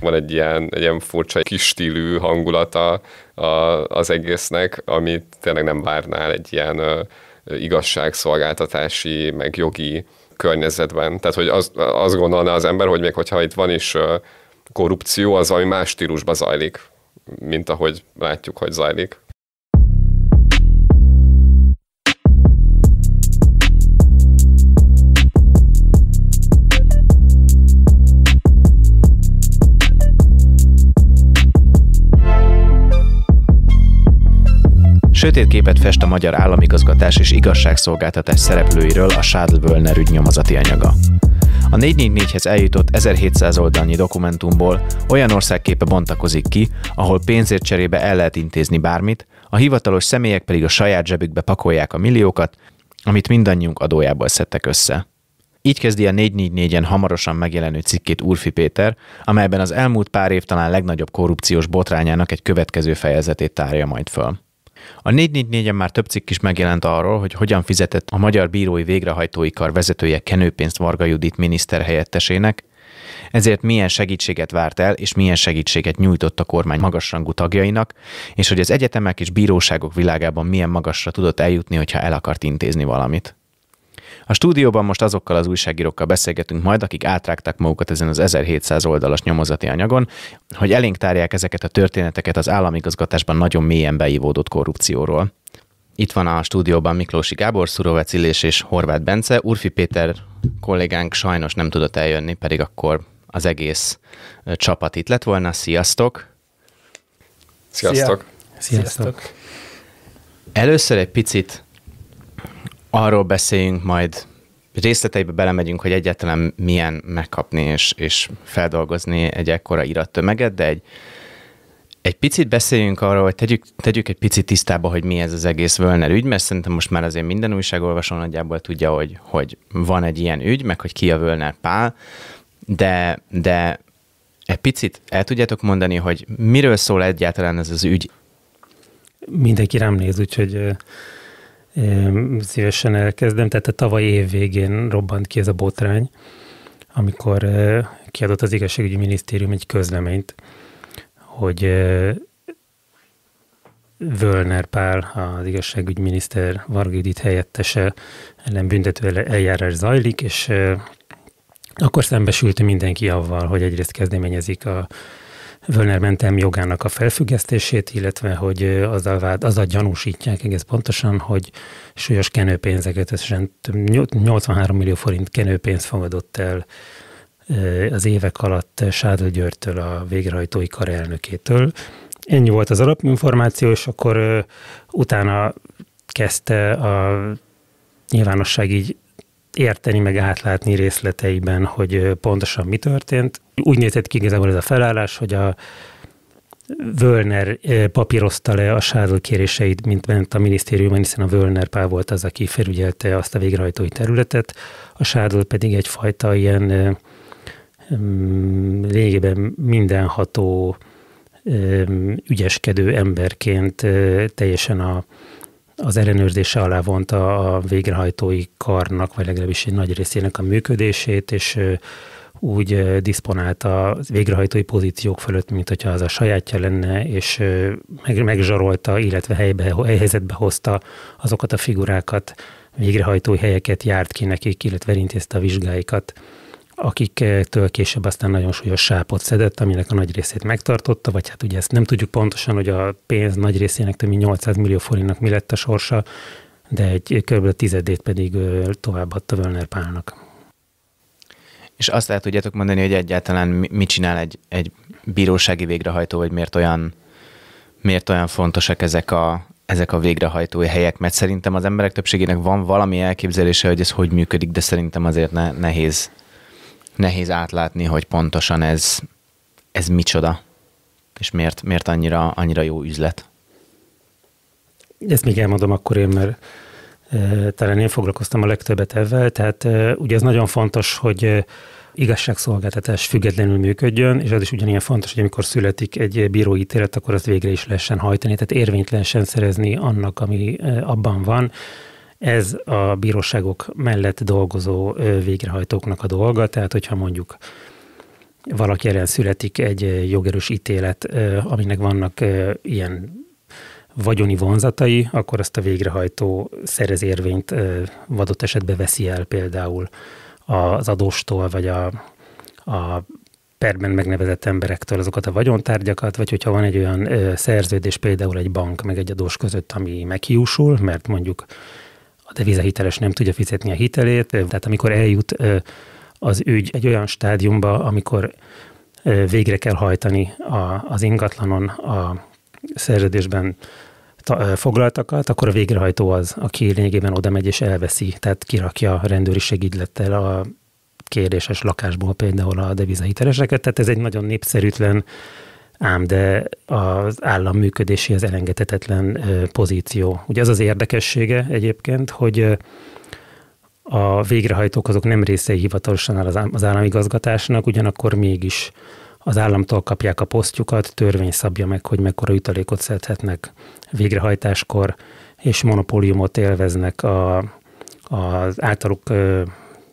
Van egy ilyen, egy ilyen furcsa kis stílű hangulata a, az egésznek, amit tényleg nem várnál egy ilyen ö, igazságszolgáltatási, meg jogi környezetben. Tehát, hogy az, gondolná az ember, hogy még hogyha itt van is ö, korrupció, az valami más stílusban zajlik, mint ahogy látjuk, hogy zajlik. Sötét képet fest a magyar államigazgatás és igazságszolgáltatás szereplőiről a Sádl-Völner ügy anyaga. A 444-hez eljutott 1700 oldalnyi dokumentumból olyan országképe bontakozik ki, ahol pénzért cserébe el lehet intézni bármit, a hivatalos személyek pedig a saját zsebükbe pakolják a milliókat, amit mindannyiunk adójából szedtek össze. Így kezdi a 444-en hamarosan megjelenő cikkét Urfi Péter, amelyben az elmúlt pár év talán legnagyobb korrupciós botrányának egy következő fejezetét tárja majd föl. A 444-en már több cikk is megjelent arról, hogy hogyan fizetett a Magyar Bírói Végrehajtói Kar vezetője kenőpénzt Varga Judit miniszterhelyettesének, ezért milyen segítséget várt el, és milyen segítséget nyújtott a kormány magasrangú tagjainak, és hogy az egyetemek és bíróságok világában milyen magasra tudott eljutni, hogyha el akart intézni valamit. A stúdióban most azokkal az újságírókkal beszélgetünk majd, akik átrágták magukat ezen az 1700 oldalas nyomozati anyagon, hogy elénk tárják ezeket a történeteket az államigazgatásban nagyon mélyen beívódott korrupcióról. Itt van a stúdióban Miklósi Gábor, Szurovec Illés és Horváth Bence. Urfi Péter kollégánk sajnos nem tudott eljönni, pedig akkor az egész csapat itt lett volna. Sziasztok! Sziasztok! Sziasztok! Sziasztok. Először egy picit Arról beszéljünk majd, részleteibe belemegyünk, hogy egyáltalán milyen megkapni és, és feldolgozni egy ekkora irattömeget, de egy, egy picit beszéljünk arról, hogy tegyük, tegyük egy picit tisztába, hogy mi ez az egész Völner ügy, mert szerintem most már azért minden újságolvasó nagyjából tudja, hogy, hogy van egy ilyen ügy, meg hogy ki a Völner Pál, de, de egy picit el tudjátok mondani, hogy miről szól egyáltalán ez az ügy? Mindenki rám néz, úgyhogy szívesen elkezdem. Tehát a tavaly év végén robbant ki ez a botrány, amikor eh, kiadott az igazságügyi minisztérium egy közleményt, hogy eh, Völner Pál, az igazságügyi miniszter Vargidit helyettese ellen büntető eljárás zajlik, és eh, akkor szembesült mindenki avval, hogy egyrészt kezdeményezik a Völner mentem jogának a felfüggesztését, illetve hogy az a, vád, az a gyanúsítják egész pontosan, hogy súlyos kenőpénzeket, összesen 83 millió forint kenőpénzt fogadott el az évek alatt Sádl Györgytől, a végrehajtói kar elnökétől. Ennyi volt az alapinformáció, és akkor utána kezdte a nyilvánosság így érteni, meg átlátni részleteiben, hogy pontosan mi történt. Úgy nézett ki igazából ez a felállás, hogy a Völner papírozta le a sádol kéréseit, mint ment a minisztériumban, hiszen a Völner pár volt az, aki felügyelte azt a végrehajtói területet, a sádol pedig egyfajta ilyen lényegében mm, mindenható mm, ügyeskedő emberként teljesen a az ellenőrzése alá vonta a végrehajtói karnak, vagy legalábbis egy nagy részének a működését, és úgy diszponált a végrehajtói pozíciók fölött, mint hogyha az a sajátja lenne, és meg, megzsarolta, illetve helybe, helyzetbe hozta azokat a figurákat, végrehajtói helyeket járt ki nekik, illetve intézte a vizsgáikat akiktől később aztán nagyon súlyos sápot szedett, aminek a nagy részét megtartotta, vagy hát ugye ezt nem tudjuk pontosan, hogy a pénz nagy részének több mint 800 millió forintnak mi lett a sorsa, de egy kb. tizedét pedig továbbadta Völner Pálnak. És azt lehet tudjátok mondani, hogy egyáltalán mit csinál egy, egy bírósági végrehajtó, vagy miért olyan, miért olyan fontosak ezek a, ezek a végrehajtói helyek, mert szerintem az emberek többségének van valami elképzelése, hogy ez hogy működik, de szerintem azért ne, nehéz nehéz átlátni, hogy pontosan ez, ez micsoda, és miért, miért annyira, annyira jó üzlet. Ezt még elmondom akkor én, mert e, talán én foglalkoztam a legtöbbet ezzel, tehát e, ugye ez nagyon fontos, hogy e, igazságszolgáltatás függetlenül működjön, és az is ugyanilyen fontos, hogy amikor születik egy bíróítélet, akkor azt végre is lehessen hajtani, tehát érvénytelen szerezni annak, ami abban van, ez a bíróságok mellett dolgozó végrehajtóknak a dolga, tehát hogyha mondjuk valaki ellen születik egy jogerős ítélet, aminek vannak ilyen vagyoni vonzatai, akkor azt a végrehajtó szerez érvényt adott esetben veszi el például az adóstól, vagy a, a perben megnevezett emberektől azokat a vagyontárgyakat, vagy hogyha van egy olyan szerződés például egy bank meg egy adós között, ami meghiúsul, mert mondjuk a devizahiteles nem tudja fizetni a hitelét, tehát amikor eljut az ügy egy olyan stádiumba, amikor végre kell hajtani az ingatlanon a szerződésben foglaltakat, akkor a végrehajtó az, aki lényegében oda megy és elveszi, tehát kirakja a rendőri segítlettel a kérdéses lakásból például a devizahiteleseket, tehát ez egy nagyon népszerűtlen ám de az állam működéséhez elengedhetetlen pozíció. Ugye az az érdekessége egyébként, hogy a végrehajtók azok nem részei hivatalosan az államigazgatásnak, ugyanakkor mégis az államtól kapják a posztjukat, törvény szabja meg, hogy mekkora jutalékot szedhetnek végrehajtáskor, és monopóliumot élveznek a, az általuk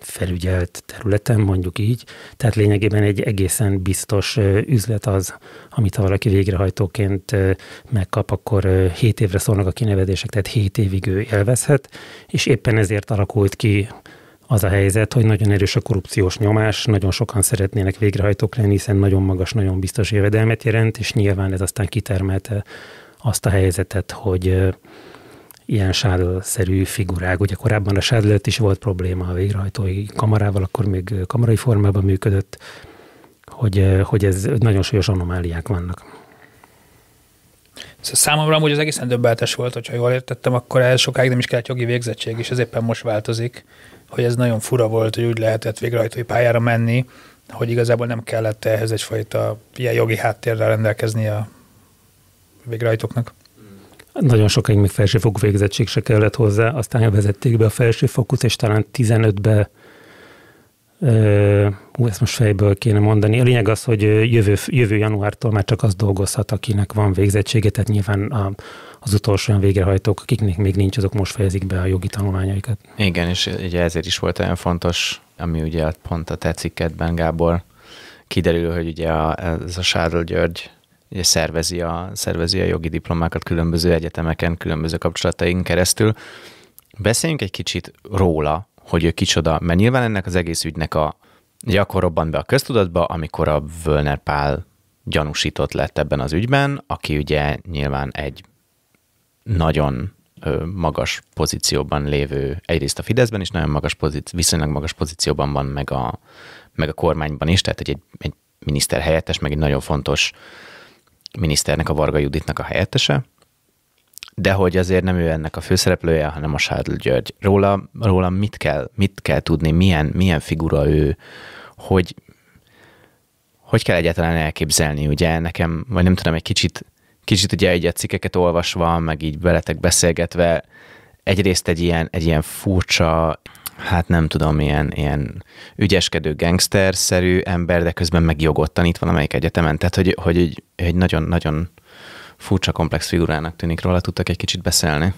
felügyelt területen, mondjuk így. Tehát lényegében egy egészen biztos üzlet az, amit ha valaki végrehajtóként megkap, akkor 7 évre szólnak a kinevezések, tehát 7 évig ő élvezhet, és éppen ezért alakult ki az a helyzet, hogy nagyon erős a korrupciós nyomás, nagyon sokan szeretnének végrehajtók lenni, hiszen nagyon magas, nagyon biztos jövedelmet jelent, és nyilván ez aztán kitermelte azt a helyzetet, hogy ilyen sádl-szerű figurák. Ugye korábban a sádl is volt probléma a végrehajtói kamarával, akkor még kamarai formában működött, hogy, eh, hogy ez nagyon súlyos anomáliák vannak. Szóval számomra amúgy az egészen döbbeltes volt, hogyha jól értettem, akkor ez sokáig nem is kellett jogi végzettség, és ez éppen most változik, hogy ez nagyon fura volt, hogy úgy lehetett végrehajtói pályára menni, hogy igazából nem kellett ehhez egyfajta ilyen jogi háttérrel rendelkezni a végrehajtóknak. Nagyon sokáig még felsőfokú végzettség se kellett hozzá, aztán vezették be a felsőfokút, és talán 15-be Ú, ezt most fejből kéne mondani. A lényeg az, hogy jövő, jövő januártól már csak az dolgozhat, akinek van végzettsége, tehát nyilván a, az utolsó olyan végrehajtók, akiknek még nincs, azok most fejezik be a jogi tanulmányaikat. Igen, és ugye ezért is volt olyan fontos, ami ugye pont a te Gábor, kiderül, hogy ugye a, ez a Sárl György ugye szervezi a, szervezi a jogi diplomákat különböző egyetemeken, különböző kapcsolataink keresztül. Beszéljünk egy kicsit róla, hogy ő kicsoda, mert nyilván ennek az egész ügynek a, ugye akkor be a köztudatba, amikor a Völner Pál gyanúsított lett ebben az ügyben, aki ugye nyilván egy nagyon magas pozícióban lévő, egyrészt a Fideszben is nagyon magas pozíció, viszonylag magas pozícióban van, meg a, meg a kormányban is, tehát egy, egy, egy miniszter helyettes, meg egy nagyon fontos miniszternek, a Varga Juditnak a helyettese, de hogy azért nem ő ennek a főszereplője, hanem a Sádl György. Róla, róla mit, kell, mit kell tudni, milyen, milyen figura ő, hogy, hogy kell egyáltalán elképzelni, ugye nekem, vagy nem tudom, egy kicsit, kicsit ugye egy cikkeket olvasva, meg így veletek beszélgetve, egyrészt egy ilyen, egy ilyen furcsa, hát nem tudom, ilyen, ilyen ügyeskedő gangster-szerű ember, de közben meg jogot tanít valamelyik egyetemen. Tehát, hogy, hogy egy nagyon-nagyon furcsa komplex figurának tűnik róla, tudtak egy kicsit beszélni.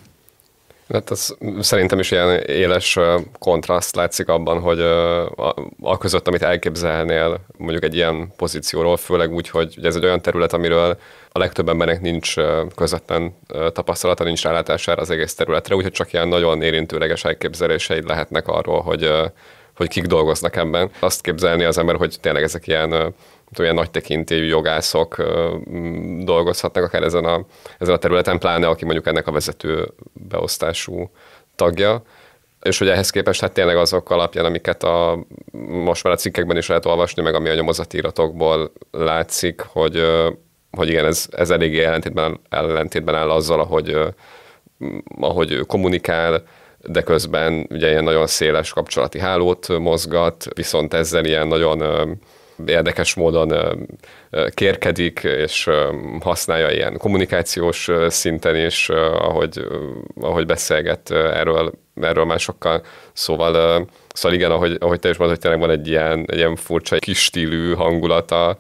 Hát az szerintem is ilyen éles kontraszt látszik abban, hogy a, a között, amit elképzelnél mondjuk egy ilyen pozícióról, főleg úgy, hogy ez egy olyan terület, amiről a legtöbb embernek nincs közvetlen tapasztalata, nincs rálátására az egész területre, úgyhogy csak ilyen nagyon érintőleges elképzeléseid lehetnek arról, hogy hogy kik dolgoznak ebben. Azt képzelni az ember, hogy tényleg ezek ilyen ilyen nagy tekintélyű jogászok dolgozhatnak akár ezen a, ezen a területen, pláne aki mondjuk ennek a vezető beosztású tagja és hogy ehhez képest hát tényleg azok alapján, amiket a, most már a cikkekben is lehet olvasni, meg ami a nyomozati iratokból látszik, hogy, hogy igen, ez, ez eléggé ellentétben, ellentétben áll azzal, ahogy, ahogy ő kommunikál, de közben ugye ilyen nagyon széles kapcsolati hálót mozgat, viszont ezzel ilyen nagyon érdekes módon kérkedik, és használja ilyen kommunikációs szinten is, ahogy, ahogy beszélget erről, erről másokkal. Szóval, szóval igen, ahogy, ahogy te is mondod, hogy tényleg van egy ilyen, egy ilyen furcsa kis stílű hangulata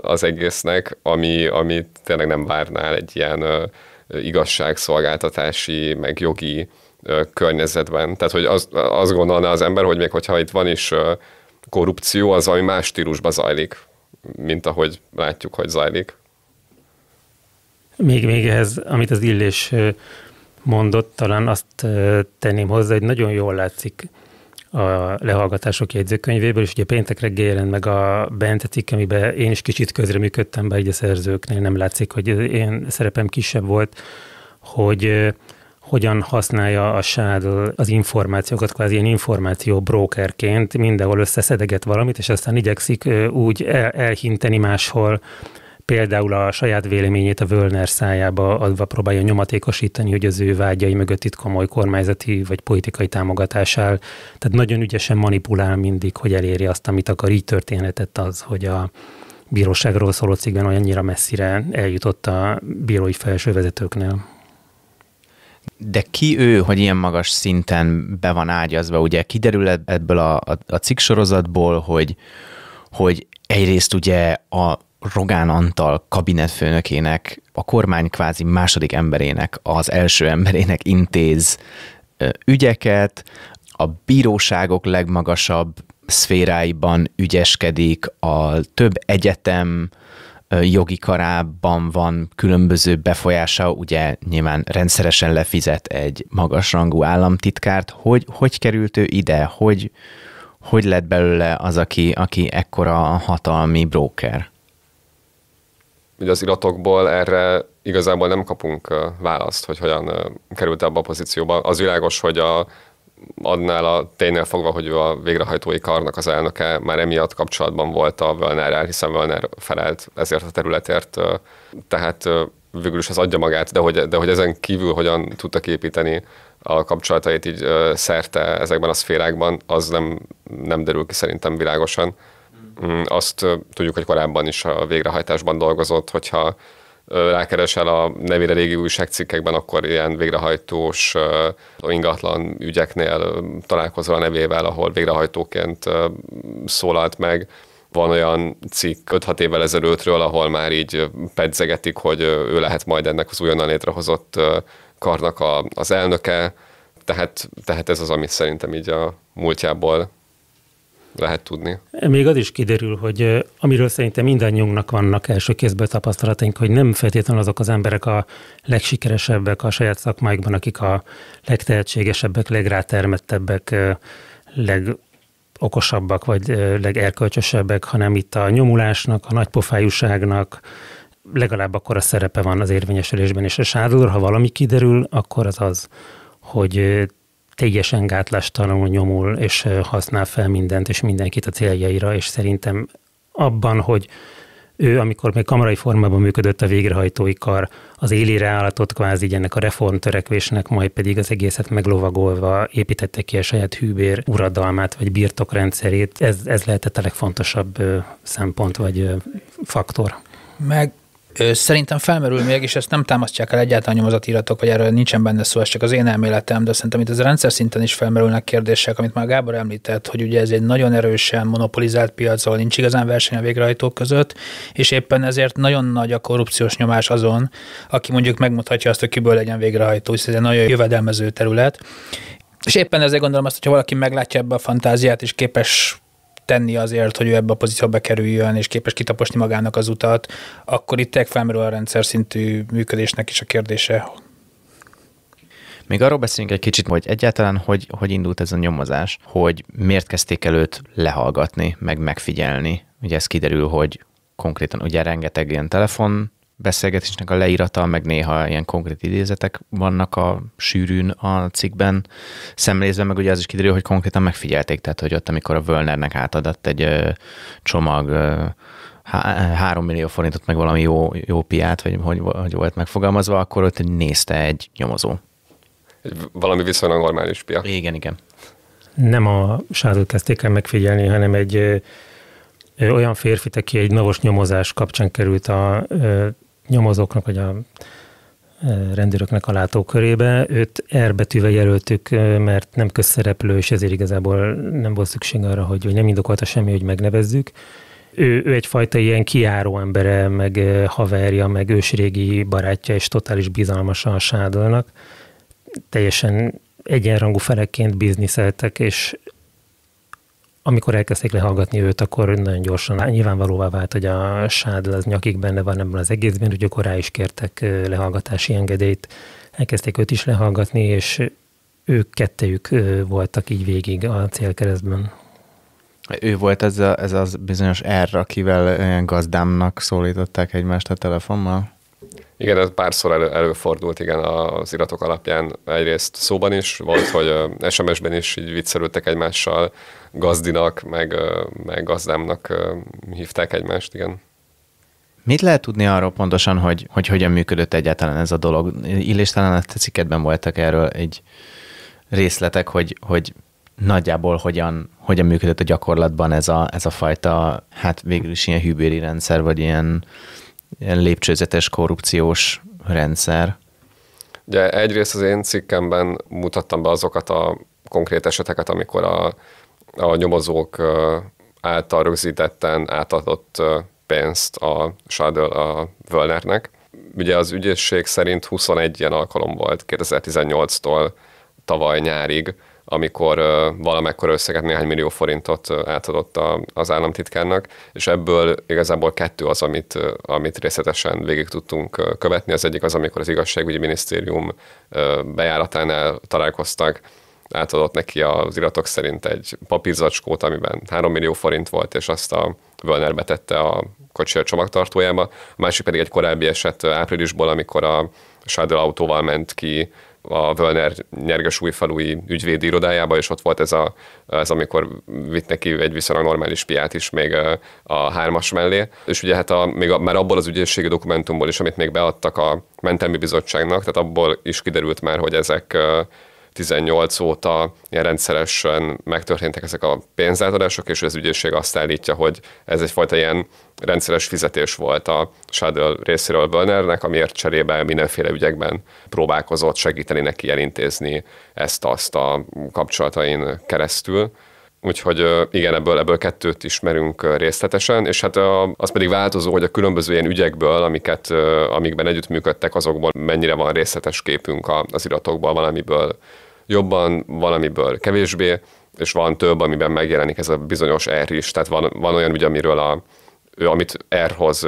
az egésznek, ami, ami tényleg nem várnál egy ilyen igazságszolgáltatási, meg jogi környezetben. Tehát, hogy az, azt gondolná az ember, hogy még hogyha itt van is korrupció az ami más stílusban zajlik, mint ahogy látjuk, hogy zajlik. Még, még ehhez, amit az Illés mondott, talán azt tenném hozzá, hogy nagyon jól látszik a lehallgatások jegyzőkönyvéből, és ugye péntek reggel jelent meg a Bence cikk, amiben én is kicsit közreműködtem be így a szerzőknél, nem látszik, hogy én szerepem kisebb volt, hogy hogyan használja a sád az információkat, kvázi ilyen információ brokerként, mindenhol összeszedeget valamit, és aztán igyekszik úgy el, elhinteni máshol, például a saját véleményét a Völner szájába adva próbálja nyomatékosítani, hogy az ő vágyai mögött itt komoly kormányzati vagy politikai támogatás áll. Tehát nagyon ügyesen manipulál mindig, hogy elérje azt, amit akar. Így történetett az, hogy a bíróságról szóló cikkben olyannyira messzire eljutott a bírói felsővezetőknél. De ki ő, hogy ilyen magas szinten be van ágyazva? Ugye kiderül ebből a, a, a cikk sorozatból, hogy, hogy egyrészt ugye a Rogán Antal kabinetfőnökének, a kormány kvázi második emberének, az első emberének intéz ügyeket, a bíróságok legmagasabb szféráiban ügyeskedik, a több egyetem jogi karában van különböző befolyása, ugye nyilván rendszeresen lefizet egy magasrangú államtitkárt. Hogy, hogy került ő ide? Hogy, hogy lett belőle az, aki, aki ekkora hatalmi bróker? Ugye az iratokból erre igazából nem kapunk választ, hogy hogyan került ebbe a pozícióba. Az világos, hogy a adnál a ténynél fogva, hogy ő a végrehajtói karnak az elnöke, már emiatt kapcsolatban volt a völner hiszen Völner felelt ezért a területért, tehát végül is ez adja magát, de hogy, de hogy ezen kívül hogyan tudtak építeni a kapcsolatait így szerte ezekben a szférákban, az nem, nem derül ki szerintem világosan. Hmm. Mm, azt tudjuk, hogy korábban is a végrehajtásban dolgozott, hogyha rákeresel a nevére régi újságcikkekben, akkor ilyen végrehajtós ingatlan ügyeknél találkozol a nevével, ahol végrehajtóként szólalt meg. Van olyan cikk 5-6 évvel ezelőttről, ahol már így pedzegetik, hogy ő lehet majd ennek az újonnan létrehozott karnak a, az elnöke, tehát, tehát ez az, amit szerintem így a múltjából lehet tudni. Még az is kiderül, hogy amiről szerintem mindannyiunknak vannak első kézből tapasztalataink, hogy nem feltétlenül azok az emberek a legsikeresebbek a saját szakmáikban, akik a legtehetségesebbek, legrátermettebbek, leg okosabbak, vagy legerkölcsösebbek, hanem itt a nyomulásnak, a nagypofájúságnak, legalább akkor a szerepe van az érvényesülésben, és a sádor, ha valami kiderül, akkor az az, hogy tényesen gátlástalanul nyomul, és használ fel mindent és mindenkit a céljaira, és szerintem abban, hogy ő, amikor még kamarai formában működött a végrehajtói kar, az élére állatott kvázi ennek a reformtörekvésnek, majd pedig az egészet meglovagolva építette ki a saját hűbér uradalmát, vagy birtokrendszerét. Ez, ez lehetett a legfontosabb szempont, vagy faktor. Meg Szerintem felmerül még, és ezt nem támasztják el egyáltalán nyomozati iratok, vagy erről nincsen benne szó, ez csak az én elméletem, de szerintem itt az rendszer szinten is felmerülnek kérdések, amit már Gábor említett, hogy ugye ez egy nagyon erősen monopolizált piac, ahol nincs igazán verseny a végrehajtók között, és éppen ezért nagyon nagy a korrupciós nyomás azon, aki mondjuk megmutatja azt, hogy kiből legyen végrehajtó, hiszen ez egy nagyon jövedelmező terület. És éppen ezért gondolom azt, hogy ha valaki meglátja ebbe a fantáziát, és képes tenni azért, hogy ő ebbe a pozícióba bekerüljön, és képes kitaposni magának az utat, akkor itt felmerül a rendszer szintű működésnek is a kérdése. Még arról beszéljünk egy kicsit, hogy egyáltalán hogy, hogy indult ez a nyomozás, hogy miért kezdték előtt lehallgatni, meg megfigyelni. Ugye ez kiderül, hogy konkrétan ugye rengeteg ilyen telefon beszélgetésnek a leírata, meg néha ilyen konkrét idézetek vannak a sűrűn a cikkben szemlézve, meg ugye az is kiderül, hogy konkrétan megfigyelték, tehát hogy ott, amikor a Völnernek átadott egy ö, csomag ö, há- három millió forintot, meg valami jó, jó piát, vagy hogy, hogy volt megfogalmazva, akkor ott nézte egy nyomozó. Valami viszonylag normális pia. Igen, igen. Nem a sázot kezdték el megfigyelni, hanem egy olyan férfi, aki egy navos nyomozás kapcsán került a nyomozóknak, vagy a e, rendőröknek a látókörébe. Őt R betűvel jelöltük, e, mert nem közszereplő, és ezért igazából nem volt szükség arra, hogy, hogy nem indokolta semmi, hogy megnevezzük. Ő, ő egyfajta ilyen kiáró embere, meg e, haverja, meg ősrégi barátja, és totális bizalmasa a sádolnak. Teljesen egyenrangú felekként bizniszeltek, és amikor elkezdték lehallgatni őt, akkor nagyon gyorsan nyilvánvalóvá vált, hogy a sád az nyakig benne van ebben az egészben, hogy akkor rá is kértek lehallgatási engedélyt. Elkezdték őt is lehallgatni, és ők kettejük voltak így végig a célkeresztben. Ő volt ez, a, ez az bizonyos R, akivel ilyen gazdámnak szólították egymást a telefonmal? Igen, ez párszor elő, előfordult, igen, az iratok alapján egyrészt szóban is, volt, hogy SMS-ben is így viccelődtek egymással, gazdinak, meg, meg gazdámnak hívták egymást, igen. Mit lehet tudni arról pontosan, hogy, hogy hogyan működött egyáltalán ez a dolog? Illéstelen a cikketben voltak erről egy részletek, hogy, hogy nagyjából hogyan, hogyan működött a gyakorlatban ez a, ez a fajta, hát végül is ilyen hűbéri rendszer, vagy ilyen, ilyen lépcsőzetes korrupciós rendszer. Ugye egyrészt az én cikkemben mutattam be azokat a konkrét eseteket, amikor a a nyomozók által rögzítetten átadott pénzt a Schadl a Völnernek. Ugye az ügyészség szerint 21 ilyen alkalom volt 2018-tól tavaly nyárig, amikor valamekkor összeget néhány millió forintot átadott a, az államtitkárnak, és ebből igazából kettő az, amit, amit részletesen végig tudtunk követni. Az egyik az, amikor az igazságügyi minisztérium bejáratánál találkoztak átadott neki az iratok szerint egy papírzacskót, amiben 3 millió forint volt, és azt a Völner betette a kocsi csomagtartójába. A másik pedig egy korábbi eset áprilisból, amikor a Sádel autóval ment ki a Völner nyerges újfalui ügyvédi irodájába, és ott volt ez, a, ez amikor vitt neki egy viszonylag normális piát is még a hármas mellé. És ugye hát a, még a, már abból az ügyészségi dokumentumból is, amit még beadtak a mentelmi bizottságnak, tehát abból is kiderült már, hogy ezek 18 óta ilyen rendszeresen megtörténtek ezek a pénzátadások, és az ügyészség azt állítja, hogy ez egyfajta ilyen rendszeres fizetés volt a Shadow részéről Bölnernek, amiért cserébe mindenféle ügyekben próbálkozott segíteni neki elintézni ezt-azt a kapcsolatain keresztül. Úgyhogy igen, ebből, ebből kettőt ismerünk részletesen, és hát az pedig változó, hogy a különböző ilyen ügyekből, amiket, amikben együttműködtek, azokból mennyire van részletes képünk az iratokból, valamiből jobban, valamiből kevésbé, és van több, amiben megjelenik ez a bizonyos R is, tehát van, van olyan ügy, amiről a, ő, amit R-hoz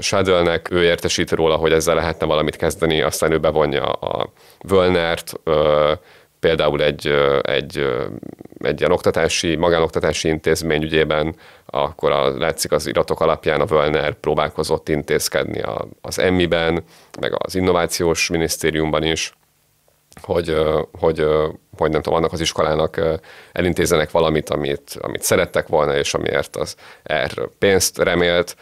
shadownek, ő értesít róla, hogy ezzel lehetne valamit kezdeni, aztán ő bevonja a Völnert, például egy, egy, egy ilyen oktatási, magánoktatási intézmény ügyében, akkor a, látszik az iratok alapján a Völner próbálkozott intézkedni a, az EMMI-ben, meg az innovációs minisztériumban is, hogy, hogy, hogy nem tudom, annak az iskolának elintézenek valamit, amit, amit szerettek volna, és amiért az R pénzt remélt,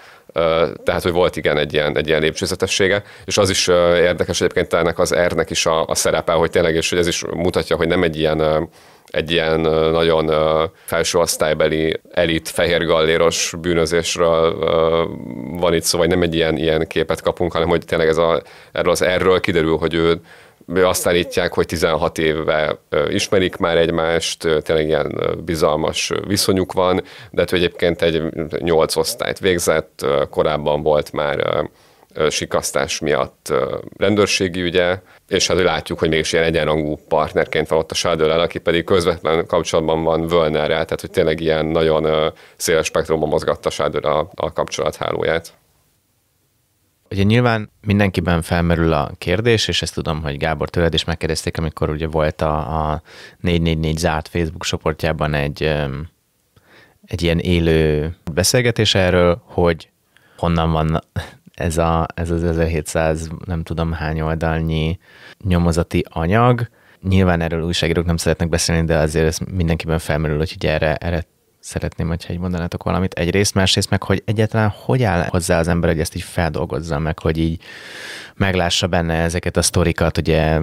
tehát, hogy volt igen egy ilyen, egy ilyen lépcsőzetessége, és az is érdekes egyébként ennek az R-nek is a, a szerepe, hogy tényleg, és hogy ez is mutatja, hogy nem egy ilyen egy ilyen nagyon felső osztálybeli elit fehér galléros bűnözésről van itt szó, vagy nem egy ilyen, ilyen képet kapunk, hanem hogy tényleg ez a, erről az erről kiderül, hogy ő azt állítják, hogy 16 éve ismerik már egymást, tényleg ilyen bizalmas viszonyuk van, de hát egyébként egy 8 osztályt végzett, korábban volt már sikasztás miatt rendőrségi ügye, és hát látjuk, hogy mégis ilyen egyenrangú partnerként van ott a Shadow aki pedig közvetlen kapcsolatban van Völnerrel, tehát hogy tényleg ilyen nagyon széles spektrumban mozgatta Sádőr a, a kapcsolathálóját. Ugye nyilván mindenkiben felmerül a kérdés, és ezt tudom, hogy Gábor tőled is megkérdezték, amikor ugye volt a, a 444 zárt Facebook csoportjában egy, egy ilyen élő beszélgetés erről, hogy honnan van ez, a, ez az 1700 nem tudom hány oldalnyi nyomozati anyag. Nyilván erről újságírók nem szeretnek beszélni, de azért ez mindenkiben felmerül, hogy erre, erre szeretném, hogyha egy mondanátok valamit. Egyrészt, másrészt meg, hogy egyáltalán hogy áll hozzá az ember, hogy ezt így feldolgozza meg, hogy így meglássa benne ezeket a sztorikat, ugye,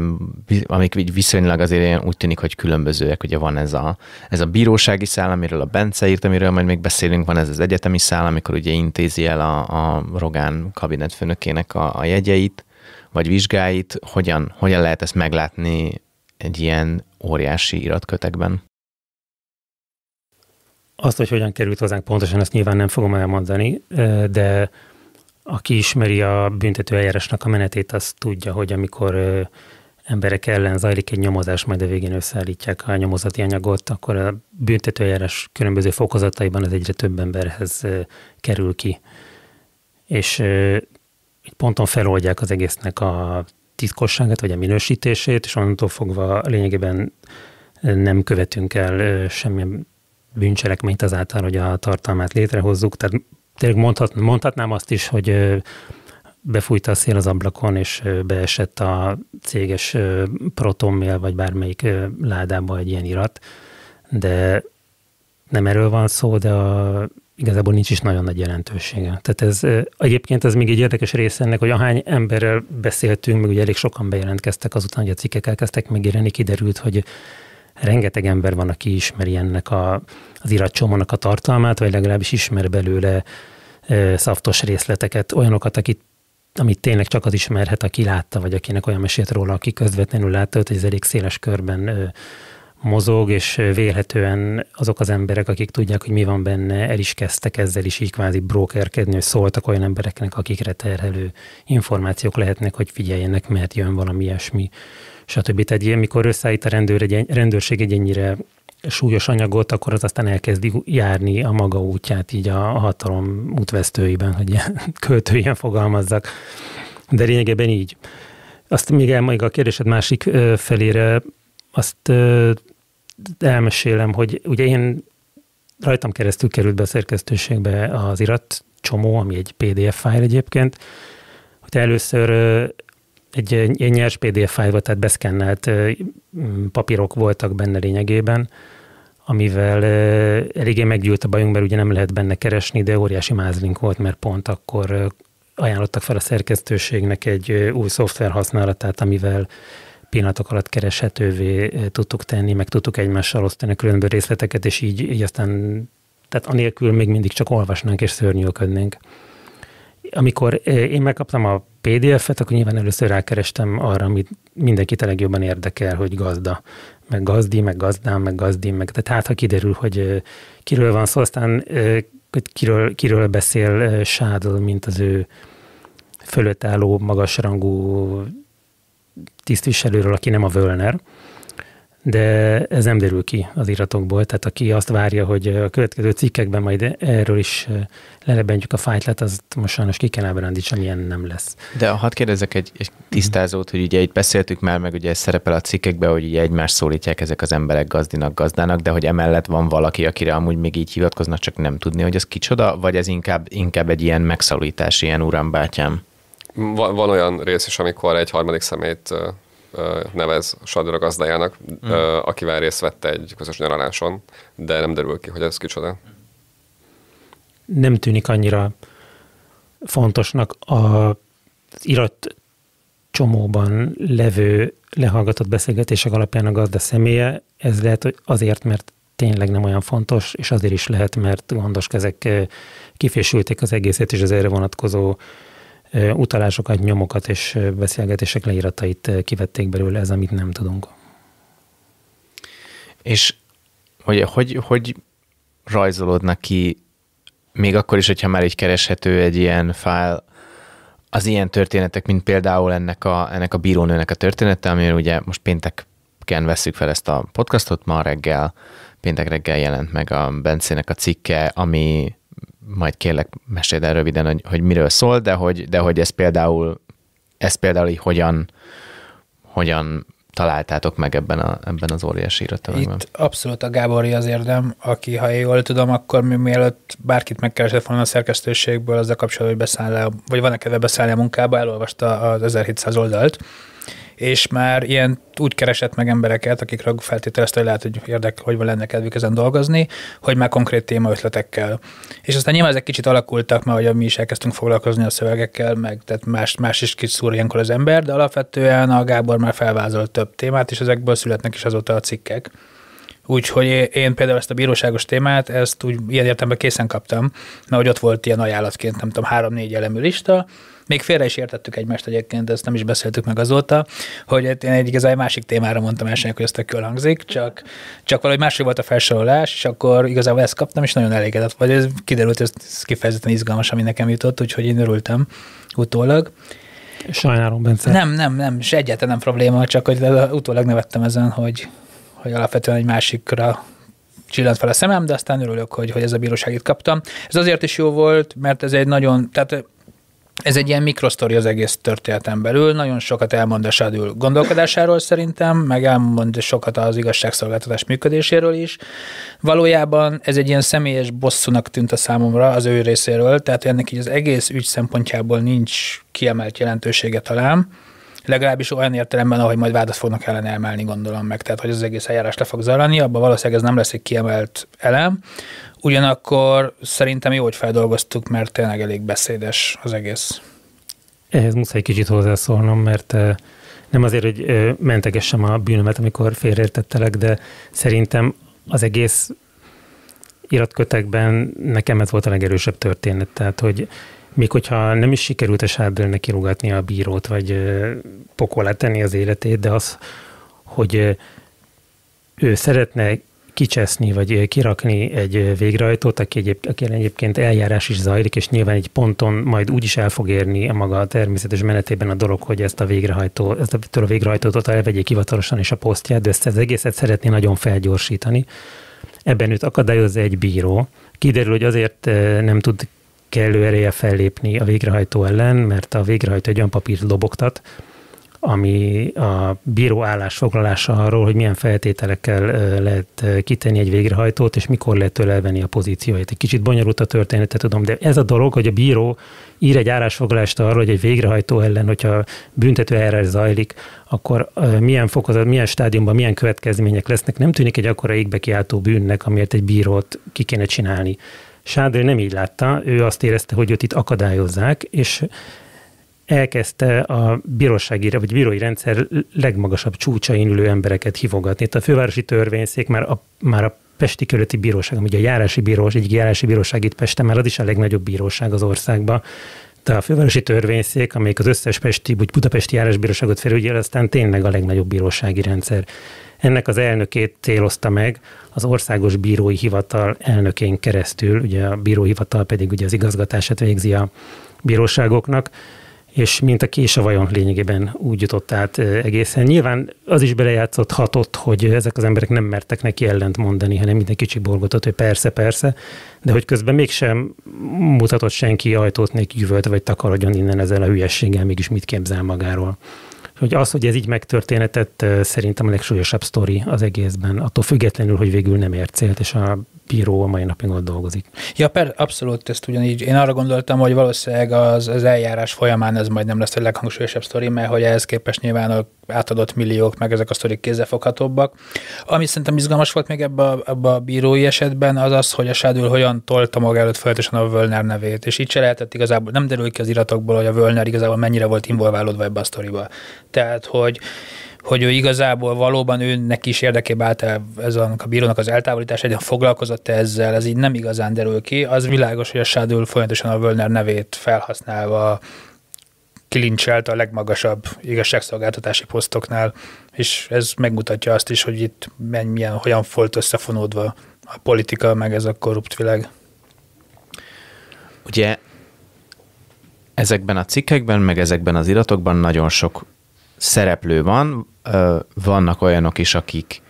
amik így viszonylag azért úgy tűnik, hogy különbözőek. Ugye van ez a, ez a bírósági szál, amiről a Bence írt, amiről majd még beszélünk, van ez az egyetemi szál, amikor ugye intézi el a, a Rogán főnökének a, a jegyeit, vagy vizsgáit, hogyan, hogyan lehet ezt meglátni egy ilyen óriási iratkötekben? Azt, hogy hogyan került hozzánk pontosan, ezt nyilván nem fogom elmondani, de aki ismeri a büntető eljárásnak a menetét, az tudja, hogy amikor emberek ellen zajlik egy nyomozás, majd a végén összeállítják a nyomozati anyagot, akkor a büntetőjárás különböző fokozataiban az egyre több emberhez kerül ki. És egy ponton feloldják az egésznek a titkosságát, vagy a minősítését, és onnantól fogva lényegében nem követünk el semmilyen bűncselekményt azáltal, hogy a tartalmát létrehozzuk. Tehát tényleg mondhat, mondhatnám azt is, hogy befújta a szél az ablakon, és beesett a céges protonmél, vagy bármelyik ládába egy ilyen irat, de nem erről van szó, de a, igazából nincs is nagyon nagy jelentősége. Tehát ez egyébként ez még egy érdekes része ennek, hogy ahány emberrel beszéltünk, meg ugye elég sokan bejelentkeztek azután, hogy a cikkek elkezdtek megjelenni, kiderült, hogy rengeteg ember van, aki ismeri ennek a, az iratcsomónak a tartalmát, vagy legalábbis ismer belőle e, szaftos részleteket, olyanokat, akit amit tényleg csak az ismerhet, aki látta, vagy akinek olyan mesét róla, aki közvetlenül látta, hogy ez elég széles körben mozog, és vélhetően azok az emberek, akik tudják, hogy mi van benne, el is kezdtek ezzel is így kvázi brókerkedni, hogy szóltak olyan embereknek, akikre terhelő információk lehetnek, hogy figyeljenek, mert jön valami ilyesmi, stb. Tehát ilyen, mikor összeállít a rendőr egy, rendőrség egy ennyire súlyos anyagot, akkor az aztán elkezdi járni a maga útját így a hatalom útvesztőiben, hogy ilyen költőjen fogalmazzak. De lényegében így. Azt még elmaig a kérdésed másik felére, azt elmesélem, hogy ugye én rajtam keresztül került be a szerkesztőségbe az irat csomó, ami egy PDF fájl egyébként, hogy hát először egy, egy nyers PDF volt, tehát beszkennelt papírok voltak benne lényegében, amivel eléggé meggyűlt a bajunk, mert ugye nem lehet benne keresni, de óriási mázlink volt, mert pont akkor ajánlottak fel a szerkesztőségnek egy új szoftver használatát, amivel pillanatok alatt kereshetővé eh, tudtuk tenni, meg tudtuk egymással osztani a különböző részleteket, és így, így aztán, tehát anélkül még mindig csak olvasnánk és szörnyűködnénk. Amikor eh, én megkaptam a PDF-et, akkor nyilván először rákerestem arra, amit mindenkit a legjobban érdekel, hogy gazda, meg gazdi, meg gazdám, meg gazdi, meg tehát hát, ha kiderül, hogy eh, kiről van szó, aztán hogy kiről, kiről beszél Sádl, mint az ő fölött álló, magasrangú tisztviselőről, aki nem a Völner, de ez nem derül ki az iratokból, tehát aki azt várja, hogy a következő cikkekben majd erről is lelebentjük a fájtlet, az most sajnos ki kell ábrándítsam, ilyen nem lesz. De hadd kérdezek egy, egy tisztázót, hogy ugye itt beszéltük már, meg ugye ez szerepel a cikkekben, hogy ugye egymást szólítják ezek az emberek gazdinak, gazdának, de hogy emellett van valaki, akire amúgy még így hivatkoznak, csak nem tudni, hogy az kicsoda, vagy ez inkább, inkább egy ilyen megszólítás, ilyen bátyám van, van olyan rész is, amikor egy harmadik szemét nevez Sadra gazdájának, mm. akivel részt vette egy közös nyaraláson, de nem derül ki, hogy ez kicsoda. Nem tűnik annyira fontosnak a irat csomóban levő lehallgatott beszélgetések alapján a gazda személye, ez lehet, hogy azért, mert tényleg nem olyan fontos, és azért is lehet, mert gondos kezek kifésülték az egészet, és az erre vonatkozó utalásokat, nyomokat és beszélgetések leíratait kivették belőle, ez amit nem tudunk. És hogy, hogy, hogy rajzolódnak ki, még akkor is, hogyha már így kereshető egy ilyen fájl, az ilyen történetek, mint például ennek a, ennek a bírónőnek a története, amiről ugye most pénteken veszük fel ezt a podcastot, ma reggel, péntek reggel jelent meg a Bencének a cikke, ami majd kérlek, mesélj el röviden, hogy, hogy miről szól, de hogy, de hogy ez például, ez például így hogyan, hogyan találtátok meg ebben, a, ebben az óriási íratelemben? Itt abszolút a Gábori az érdem, aki, ha jól tudom, akkor mi, mielőtt bárkit megkeresett volna a szerkesztőségből, a kapcsolatban, hogy beszáll vagy van-e kedve beszállni a munkába, elolvasta az 1700 oldalt, és már ilyen úgy keresett meg embereket, akikre feltételezte, hogy lehet, hogy érdekel, hogy van lenne kedvük ezen dolgozni, hogy már konkrét téma ötletekkel, És aztán nyilván ezek kicsit alakultak, mert ahogy mi is elkezdtünk foglalkozni a szövegekkel, meg tehát más, más is szúr ilyenkor az ember, de alapvetően a Gábor már felvázolt több témát, és ezekből születnek is azóta a cikkek. Úgyhogy én például ezt a bíróságos témát, ezt úgy ilyen értelemben készen kaptam, mert hogy ott volt ilyen ajánlatként, nem tudom, három-négy elemű lista, még félre is értettük egymást egyébként, de ezt nem is beszéltük meg azóta, hogy hát én egy igazán másik témára mondtam elsőnek, hogy ezt a kül hangzik, csak, csak valahogy másik volt a felsorolás, és akkor igazából ezt kaptam, és nagyon elégedett vagy. Ez kiderült, hogy ez kifejezetten izgalmas, ami nekem jutott, úgyhogy én örültem utólag. Sajnálom, Bence. Nem, nem, nem, és egyáltalán nem probléma, csak hogy utólag nevettem ezen, hogy, hogy alapvetően egy másikra csillant fel a szemem, de aztán örülök, hogy, hogy ez a bíróságit kaptam. Ez azért is jó volt, mert ez egy nagyon, tehát ez egy ilyen mikrosztori az egész történetem belül, nagyon sokat elmond a Sadül gondolkodásáról szerintem, meg elmond sokat az igazságszolgáltatás működéséről is. Valójában ez egy ilyen személyes bosszúnak tűnt a számomra az ő részéről, tehát ennek így az egész ügy szempontjából nincs kiemelt jelentősége talán legalábbis olyan értelemben, ahogy majd vádat fognak ellene emelni, gondolom meg. Tehát, hogy az egész eljárás le fog zajlani, abban valószínűleg ez nem lesz egy kiemelt elem. Ugyanakkor szerintem jó, hogy feldolgoztuk, mert tényleg elég beszédes az egész. Ehhez muszáj kicsit hozzászólnom, mert eh, nem azért, hogy eh, mentegessem a bűnömet, amikor félreértettelek, de szerintem az egész iratkötekben nekem ez volt a legerősebb történet. Tehát, hogy még hogyha nem is sikerült a sádrőn neki a bírót, vagy pokolá tenni az életét, de az, hogy ő szeretne kicseszni, vagy kirakni egy végrehajtót, aki egyéb, aki egyébként eljárás is zajlik, és nyilván egy ponton majd úgy is el fog érni a maga természetes menetében a dolog, hogy ezt a végrehajtó, ezt a, a végrehajtót elvegyék hivatalosan és a posztját, de ezt az egészet szeretné nagyon felgyorsítani. Ebben őt akadályozza egy bíró. Kiderül, hogy azért nem tud kellő ereje fellépni a végrehajtó ellen, mert a végrehajtó egy olyan papírt lobogtat, ami a bíró állásfoglalása arról, hogy milyen feltételekkel lehet kitenni egy végrehajtót, és mikor lehet tőle elvenni a pozícióját. Egy kicsit bonyolult a történetet, tudom, de ez a dolog, hogy a bíró ír egy állásfoglalást arról, hogy egy végrehajtó ellen, hogyha büntető erre zajlik, akkor milyen fokozat, milyen stádiumban, milyen következmények lesznek, nem tűnik egy akkora égbe kiáltó bűnnek, amiért egy bírót ki kéne csinálni. Sádré nem így látta, ő azt érezte, hogy őt itt akadályozzák, és elkezdte a bírósági, vagy bírói rendszer legmagasabb csúcsain ülő embereket hívogatni. Itt a fővárosi törvényszék már a, már a Pesti Körületi Bíróság, ugye a járási bíróság, egyik járási bíróság itt Pesten, már az is a legnagyobb bíróság az országban, a fővárosi törvényszék, amelyik az összes pesti vagy budapesti járásbíróságot felügyel, aztán tényleg a legnagyobb bírósági rendszer. Ennek az elnökét célozta meg az Országos Bírói Hivatal elnökén keresztül, ugye a bíróhivatal pedig ugye az igazgatását végzi a bíróságoknak és mint a kés a vajon lényegében úgy jutott át egészen. Nyilván az is belejátszott hatott, hogy ezek az emberek nem mertek neki ellent mondani, hanem mindenki csiborgatott, hogy persze, persze, de hogy közben mégsem mutatott senki ajtót neki üvölt, vagy takarodjon innen ezzel a hülyességgel, mégis mit képzel magáról hogy az, hogy ez így megtörténetett, szerintem a legsúlyosabb sztori az egészben, attól függetlenül, hogy végül nem ért célt, és a bíró a mai napig ott dolgozik. Ja, per, abszolút, ezt ugyanígy. Én arra gondoltam, hogy valószínűleg az, az eljárás folyamán ez majd nem lesz a leghangsúlyosabb sztori, mert hogy ehhez képest nyilván a átadott milliók, meg ezek a sztorik kézzelfoghatóbbak. Ami szerintem izgalmas volt még ebbe a, ebbe a bírói esetben, az az, hogy a Sádül hogyan tolta maga előtt folyamatosan a Völner nevét, és így se lehetett igazából, nem derül ki az iratokból, hogy a Völner igazából mennyire volt involválódva ebbe a sztoriba. Tehát, hogy hogy ő igazából valóban őnek is érdekében állt ez a, a bírónak az eltávolítás, egyen foglalkozott -e ezzel, ez így nem igazán derül ki. Az világos, hogy a Sádül folyamatosan a Völner nevét felhasználva kilincselt a legmagasabb igazságszolgáltatási posztoknál, és ez megmutatja azt is, hogy itt milyen, hogyan folt összefonódva a politika, meg ez a korrupt világ. Ugye ezekben a cikkekben, meg ezekben az iratokban nagyon sok szereplő van, vannak olyanok is, akik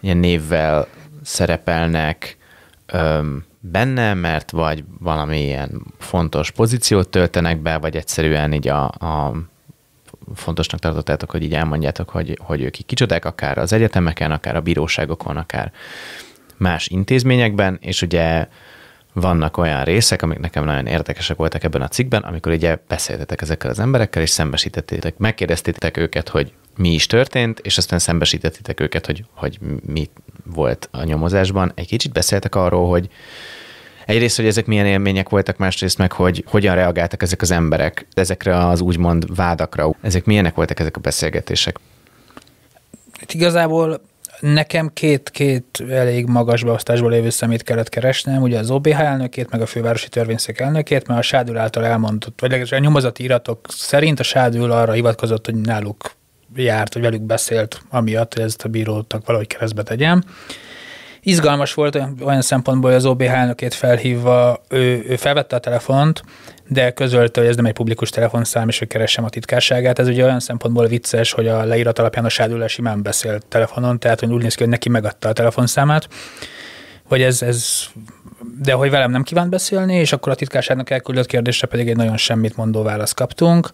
ilyen névvel szerepelnek benne, mert vagy valami ilyen fontos pozíciót töltenek be, vagy egyszerűen így a, a fontosnak tartottátok, hogy így elmondjátok, hogy, hogy ők kicsodák, akár az egyetemeken, akár a bíróságokon, akár más intézményekben, és ugye vannak olyan részek, amik nekem nagyon érdekesek voltak ebben a cikkben, amikor ugye beszéltetek ezekkel az emberekkel, és szembesítettétek, megkérdeztétek őket, hogy mi is történt, és aztán szembesítettétek őket, hogy, hogy mi volt a nyomozásban. Egy kicsit beszéltek arról, hogy Egyrészt, hogy ezek milyen élmények voltak, másrészt meg, hogy hogyan reagáltak ezek az emberek ezekre az úgymond vádakra. Ezek milyenek voltak ezek a beszélgetések? Itt hát igazából Nekem két-két elég magas beosztásból lévő szemét kellett keresnem, ugye az OBH elnökét, meg a fővárosi törvényszék elnökét, mert a Sádül által elmondott, vagy legalábbis a nyomozati iratok szerint a Sádül arra hivatkozott, hogy náluk járt, vagy velük beszélt, amiatt, hogy ezt a bírótak valahogy keresztbe tegyem izgalmas volt olyan, olyan szempontból, hogy az OBH elnökét felhívva ő, ő felvette a telefont, de közölte, hogy ez nem egy publikus telefonszám, és hogy keressem a titkárságát. Ez ugye olyan szempontból vicces, hogy a leírat alapján a sádulás imán beszélt telefonon, tehát hogy úgy néz ki, hogy neki megadta a telefonszámát, vagy ez, ez de hogy velem nem kívánt beszélni, és akkor a titkárságnak elküldött kérdésre pedig egy nagyon semmit mondó választ kaptunk.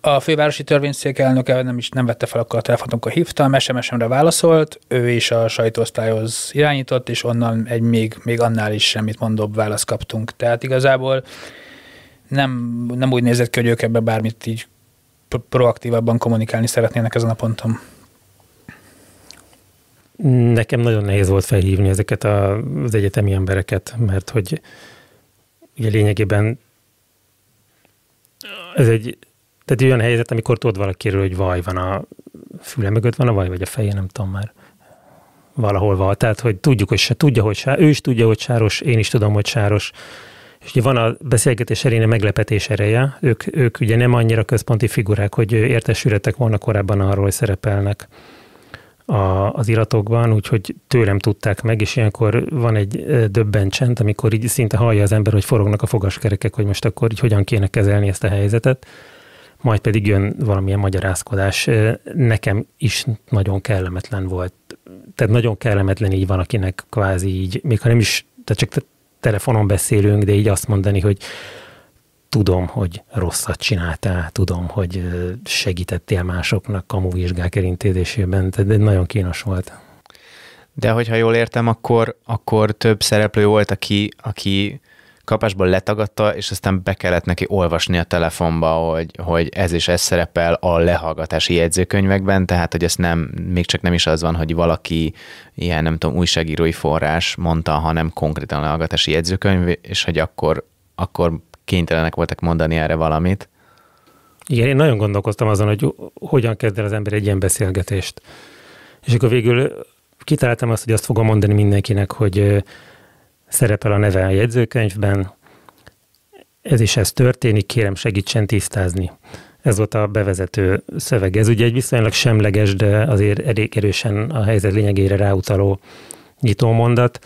A fővárosi törvényszék elnöke nem is nem vette fel akkor a telefont, amikor hívtam, SMS-emre válaszolt, ő is a sajtóosztályhoz irányított, és onnan egy még, még annál is semmit mondóbb választ kaptunk. Tehát igazából nem, nem úgy nézett ki, hogy ők ebben bármit így proaktívabban kommunikálni szeretnének ezen a ponton. Nekem nagyon nehéz volt felhívni ezeket az egyetemi embereket, mert hogy ugye lényegében ez egy tehát olyan helyzet, amikor tudod valakiről, hogy vaj van a füle mögött van a vaj, vagy a fején, nem tudom már valahol van. Tehát, hogy tudjuk, hogy se tudja, hogy sáros, ő is tudja, hogy sáros, én is tudom, hogy sáros. És ugye van a beszélgetés erén a meglepetés ereje, ők, ők ugye nem annyira központi figurák, hogy értesületek volna korábban arról, hogy szerepelnek a, az iratokban, úgyhogy tőlem tudták meg, és ilyenkor van egy döbben csend, amikor így szinte hallja az ember, hogy forognak a fogaskerekek, hogy most akkor így hogyan kéne kezelni ezt a helyzetet majd pedig jön valamilyen magyarázkodás. Nekem is nagyon kellemetlen volt. Tehát nagyon kellemetlen így van, akinek kvázi így, még ha nem is, tehát csak telefonon beszélünk, de így azt mondani, hogy tudom, hogy rosszat csináltál, tudom, hogy segítettél másoknak a vizsgák elintézésében, tehát nagyon kínos volt. De hogyha jól értem, akkor, akkor több szereplő volt, aki, aki kapásból letagadta, és aztán be kellett neki olvasni a telefonba, hogy, hogy ez is ez szerepel a lehallgatási jegyzőkönyvekben, tehát hogy ez nem, még csak nem is az van, hogy valaki ilyen, nem tudom, újságírói forrás mondta, hanem konkrétan a lehallgatási jegyzőkönyv, és hogy akkor, akkor kénytelenek voltak mondani erre valamit. Igen, én nagyon gondolkoztam azon, hogy hogyan kezd el az ember egy ilyen beszélgetést. És akkor végül kitaláltam azt, hogy azt fogom mondani mindenkinek, hogy szerepel a neve a jegyzőkönyvben, ez is ez történik, kérem segítsen tisztázni. Ez volt a bevezető szöveg. Ez ugye egy viszonylag semleges, de azért elég erősen a helyzet lényegére ráutaló nyitómondat.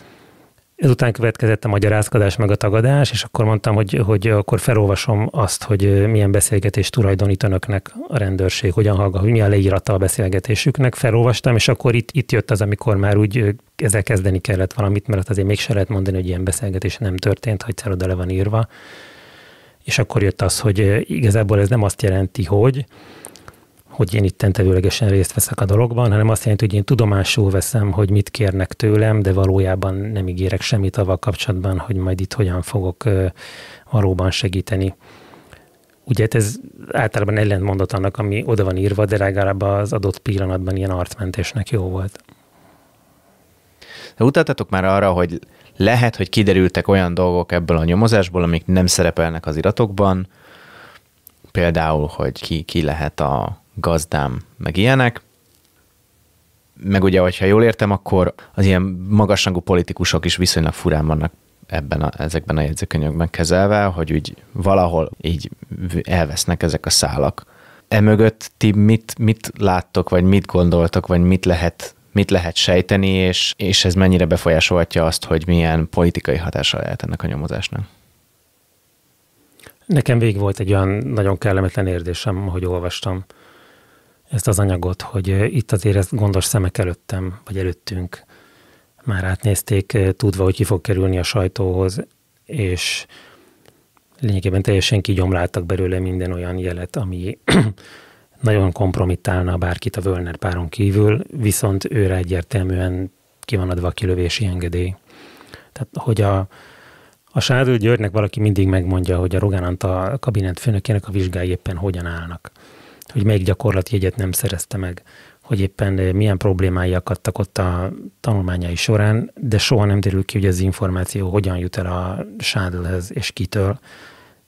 Ezután következett a magyarázkodás meg a tagadás, és akkor mondtam, hogy, hogy akkor felolvasom azt, hogy milyen beszélgetés tulajdonít önöknek a rendőrség, hogyan hallgat, hogy mi a leírata a beszélgetésüknek. Felolvastam, és akkor itt, itt jött az, amikor már úgy ezzel kezdeni kellett valamit, mert azért mégse lehet mondani, hogy ilyen beszélgetés nem történt, ha egyszer oda le van írva. És akkor jött az, hogy igazából ez nem azt jelenti, hogy, hogy én itten tevőlegesen részt veszek a dologban, hanem azt jelenti, hogy én tudomásul veszem, hogy mit kérnek tőlem, de valójában nem ígérek semmit avval kapcsolatban, hogy majd itt hogyan fogok valóban segíteni. Ugye hát ez általában ellentmondott annak, ami oda van írva, de legalább az adott pillanatban ilyen artmentésnek jó volt. De utaltatok már arra, hogy lehet, hogy kiderültek olyan dolgok ebből a nyomozásból, amik nem szerepelnek az iratokban, például, hogy ki, ki lehet a gazdám, meg ilyenek. Meg ugye, hogyha jól értem, akkor az ilyen magasrangú politikusok is viszonylag furán vannak ebben a, ezekben a jegyzőkönyvekben kezelve, hogy úgy valahol így elvesznek ezek a szálak. Emögött ti mit, mit láttok, vagy mit gondoltok, vagy mit lehet, mit lehet sejteni, és, és ez mennyire befolyásolhatja azt, hogy milyen politikai hatása lehet ennek a nyomozásnak? Nekem végig volt egy olyan nagyon kellemetlen érzésem, hogy olvastam ezt az anyagot, hogy itt azért ez gondos szemek előttem, vagy előttünk már átnézték, tudva, hogy ki fog kerülni a sajtóhoz, és lényegében teljesen kigyomláltak belőle minden olyan jelet, ami nagyon kompromittálna bárkit a Völner páron kívül, viszont őre egyértelműen ki van adva a kilövési engedély. Tehát, hogy a, a Sádő Györgynek valaki mindig megmondja, hogy a Rogán Antal kabinet főnökének a vizsgái éppen hogyan állnak hogy melyik gyakorlati egyet nem szerezte meg, hogy éppen eh, milyen problémái akadtak ott a tanulmányai során, de soha nem derül ki, hogy az információ hogyan jut el a sádlhez és kitől.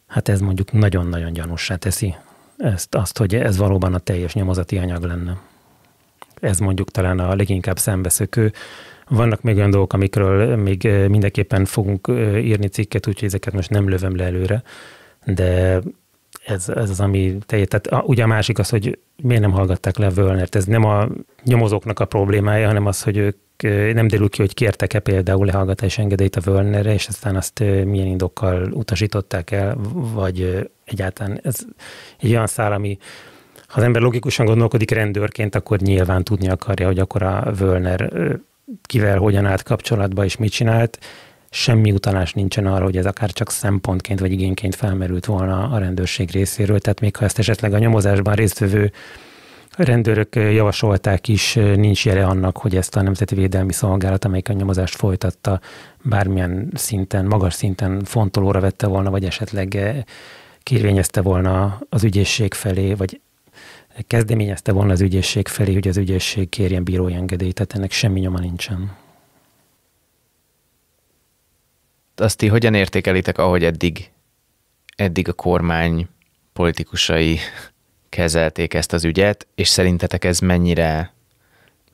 Hát ez mondjuk nagyon-nagyon gyanúsá teszi ezt, azt, hogy ez valóban a teljes nyomozati anyag lenne. Ez mondjuk talán a leginkább szembeszökő. Vannak még olyan dolgok, amikről még eh, mindenképpen fogunk eh, írni cikket, úgyhogy ezeket most nem lövöm le előre, de ez, ez az, ami te, tehát a, ugye a másik az, hogy miért nem hallgatták le Völnert, ez nem a nyomozóknak a problémája, hanem az, hogy ők nem derül ki, hogy kértek-e például lehallgatási engedélyt a Völnerre, és aztán azt milyen indokkal utasították el, vagy egyáltalán ez egy olyan szál, ami ha az ember logikusan gondolkodik rendőrként, akkor nyilván tudni akarja, hogy akkor a Völner kivel hogyan állt kapcsolatba és mit csinált, semmi utalás nincsen arra, hogy ez akár csak szempontként vagy igényként felmerült volna a rendőrség részéről, tehát még ha ezt esetleg a nyomozásban résztvevő rendőrök javasolták is, nincs jele annak, hogy ezt a Nemzeti Védelmi Szolgálat, amelyik a nyomozást folytatta, bármilyen szinten, magas szinten fontolóra vette volna, vagy esetleg kérvényezte volna az ügyészség felé, vagy kezdeményezte volna az ügyészség felé, hogy az ügyészség kérjen bírói engedélyt, tehát ennek semmi nyoma nincsen. azt ti hogyan értékelitek, ahogy eddig, eddig a kormány politikusai kezelték ezt az ügyet, és szerintetek ez mennyire,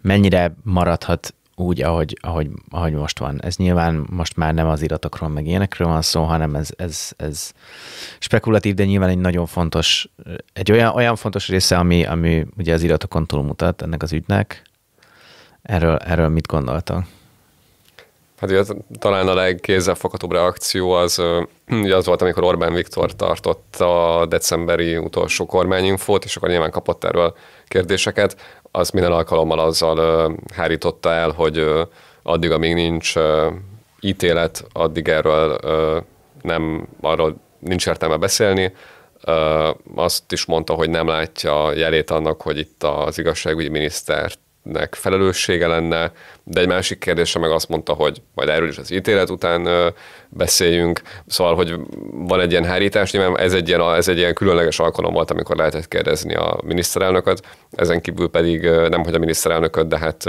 mennyire maradhat úgy, ahogy, ahogy, ahogy most van. Ez nyilván most már nem az iratokról, meg ilyenekről van szó, hanem ez, ez, ez spekulatív, de nyilván egy nagyon fontos, egy olyan, olyan fontos része, ami, ami ugye az iratokon túlmutat ennek az ügynek. Erről, erről mit gondoltam? Hát ugye talán a legkézzelfoghatóbb reakció az, ugye az volt, amikor Orbán Viktor tartott a decemberi utolsó kormányinfót, és akkor nyilván kapott erről kérdéseket. Az minden alkalommal azzal hárította el, hogy addig, amíg nincs ítélet, addig erről nem, arról nincs értelme beszélni. Azt is mondta, hogy nem látja jelét annak, hogy itt az igazságügyi minisztert felelőssége lenne, de egy másik kérdése meg azt mondta, hogy majd erről is az ítélet után beszéljünk. Szóval, hogy van egy ilyen hárítás, nyilván ez egy ilyen, ez egy ilyen különleges alkalom volt, amikor lehetett kérdezni a miniszterelnököt, ezen kívül pedig nem, hogy a miniszterelnököt, de hát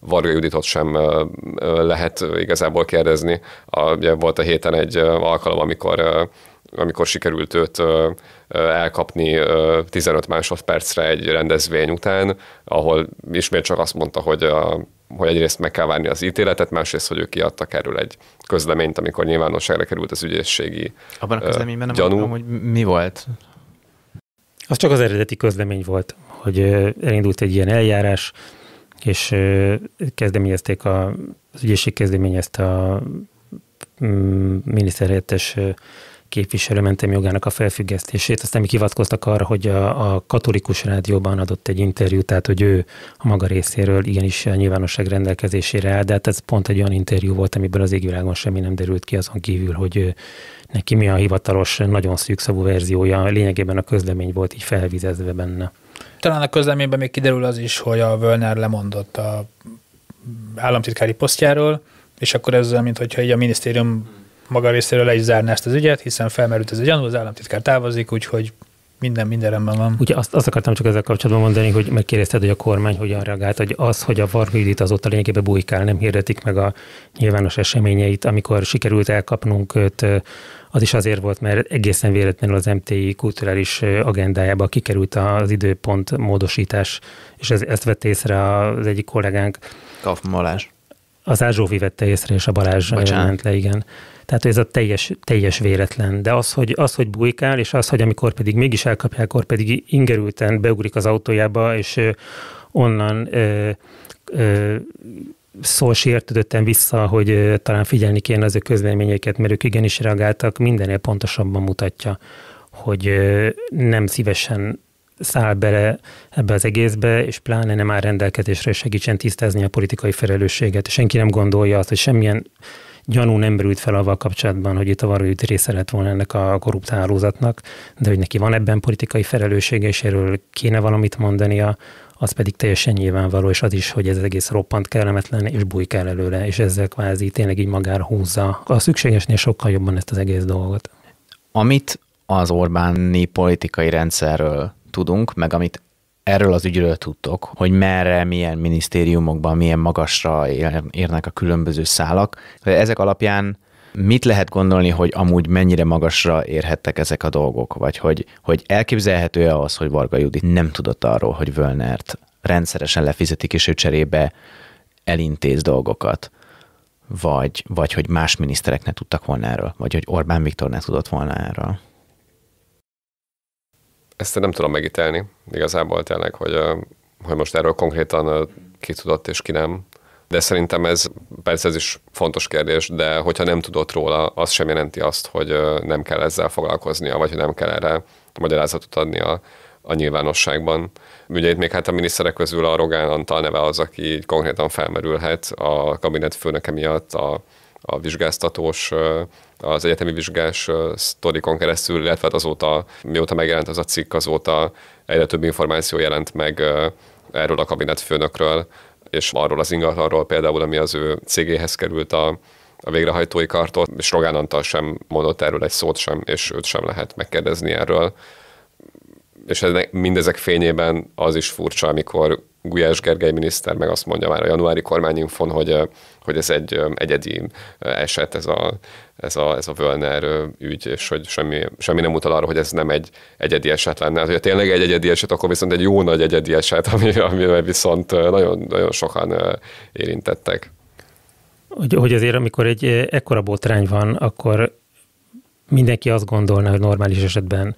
Varga Juditot sem lehet igazából kérdezni. A, ugye volt a héten egy alkalom, amikor amikor sikerült őt elkapni 15 másodpercre egy rendezvény után, ahol ismét csak azt mondta, hogy a hogy egyrészt meg kell várni az ítéletet, másrészt, hogy ők kiadtak erről egy közleményt, amikor nyilvánosságra került az ügyészségi Abban a közleményben nem gyanú. hogy mi volt? Az csak az eredeti közlemény volt, hogy elindult egy ilyen eljárás, és kezdeményezték a, az ügyészség kezdeményezte a mm, miniszterhelyettes képviselőmentem jogának a felfüggesztését. Aztán mi kivatkoztak arra, hogy a, a katolikus rádióban adott egy interjút, tehát hogy ő a maga részéről igenis a nyilvánosság rendelkezésére áll, de hát ez pont egy olyan interjú volt, amiből az égvilágon semmi nem derült ki azon kívül, hogy neki mi a hivatalos, nagyon szűkszavú verziója, lényegében a közlemény volt így felvizezve benne. Talán a közleményben még kiderül az is, hogy a Völner lemondott a államtitkári posztjáról, és akkor ez mint hogyha így a minisztérium maga részéről le is zárná ezt az ügyet, hiszen felmerült ez a gyanú, az államtitkár távozik, úgyhogy minden, minden rendben van. Ugye azt, azt akartam csak ezzel kapcsolatban mondani, hogy megkérdezted, hogy a kormány hogyan reagált, hogy az, hogy a Varhüdit azóta lényegében bujkál, nem hirdetik meg a nyilvános eseményeit, amikor sikerült elkapnunk őt, az is azért volt, mert egészen véletlenül az MTI kulturális agendájába kikerült az időpont módosítás, és ez, ezt vett észre az egyik kollégánk. Kaufmalás. Az Ázsófi vette észre, és a Balázs Bocsánat. ment le, igen. Tehát ez a teljes, teljes véletlen. De az hogy, az, hogy bujkál, és az, hogy amikor pedig mégis elkapják, akkor pedig ingerülten beugrik az autójába, és onnan ö, ö, szól sértődöttem vissza, hogy talán figyelni kéne az ő közleményeket, mert ők igenis reagáltak, mindenél pontosabban mutatja, hogy nem szívesen száll bele ebbe az egészbe, és pláne nem áll rendelkezésre, segítsen tisztázni a politikai felelősséget. Senki nem gondolja azt, hogy semmilyen gyanú nem merült fel avval kapcsolatban, hogy itt a varróüt része lett volna ennek a korrupt hálózatnak, de hogy neki van ebben politikai felelőssége, és erről kéne valamit mondania, az pedig teljesen nyilvánvaló, és az is, hogy ez egész roppant kellemetlen, és bujkál előle, és ezzel kvázi tényleg így magára húzza a szükségesnél sokkal jobban ezt az egész dolgot. Amit az Orbáni politikai rendszerről tudunk, meg amit erről az ügyről tudtok, hogy merre, milyen minisztériumokban, milyen magasra érnek a különböző szálak. Ezek alapján mit lehet gondolni, hogy amúgy mennyire magasra érhettek ezek a dolgok, vagy hogy, hogy elképzelhető-e az, hogy Varga Judit nem tudott arról, hogy Völnert rendszeresen lefizetik, és ő cserébe elintéz dolgokat, vagy, vagy hogy más miniszterek ne tudtak volna erről, vagy hogy Orbán Viktor ne tudott volna erről? Ezt nem tudom megítelni igazából tényleg, hogy, hogy most erről konkrétan ki tudott és ki nem. De szerintem ez, persze ez is fontos kérdés, de hogyha nem tudott róla, az sem jelenti azt, hogy nem kell ezzel foglalkoznia, vagy hogy nem kell erre magyarázatot a, a nyilvánosságban. Ugye itt még hát a miniszterek közül a Rogán Antal neve az, aki így konkrétan felmerülhet a kabinet főnöke miatt a a vizsgáztatós, az egyetemi vizsgás sztorikon keresztül, illetve hát azóta, mióta megjelent az a cikk, azóta egyre több információ jelent meg erről a kabinetfőnökről, és arról az ingatlanról például, ami az ő cégéhez került a, a végrehajtói kartól, és Rogán Antal sem mondott erről egy szót sem, és őt sem lehet megkérdezni erről és ennek, mindezek fényében az is furcsa, amikor Gulyás Gergely miniszter meg azt mondja már a januári kormányinfon, hogy, hogy ez egy egyedi eset, ez a, ez a, ez a Völner ügy, és hogy semmi, semmi nem utal arra, hogy ez nem egy egyedi eset lenne. Hát, hogyha tényleg egy egyedi eset, akkor viszont egy jó nagy egyedi eset, ami, ami viszont nagyon, nagyon sokan érintettek. Hogy, hogy azért, amikor egy ekkora botrány van, akkor mindenki azt gondolná, hogy normális esetben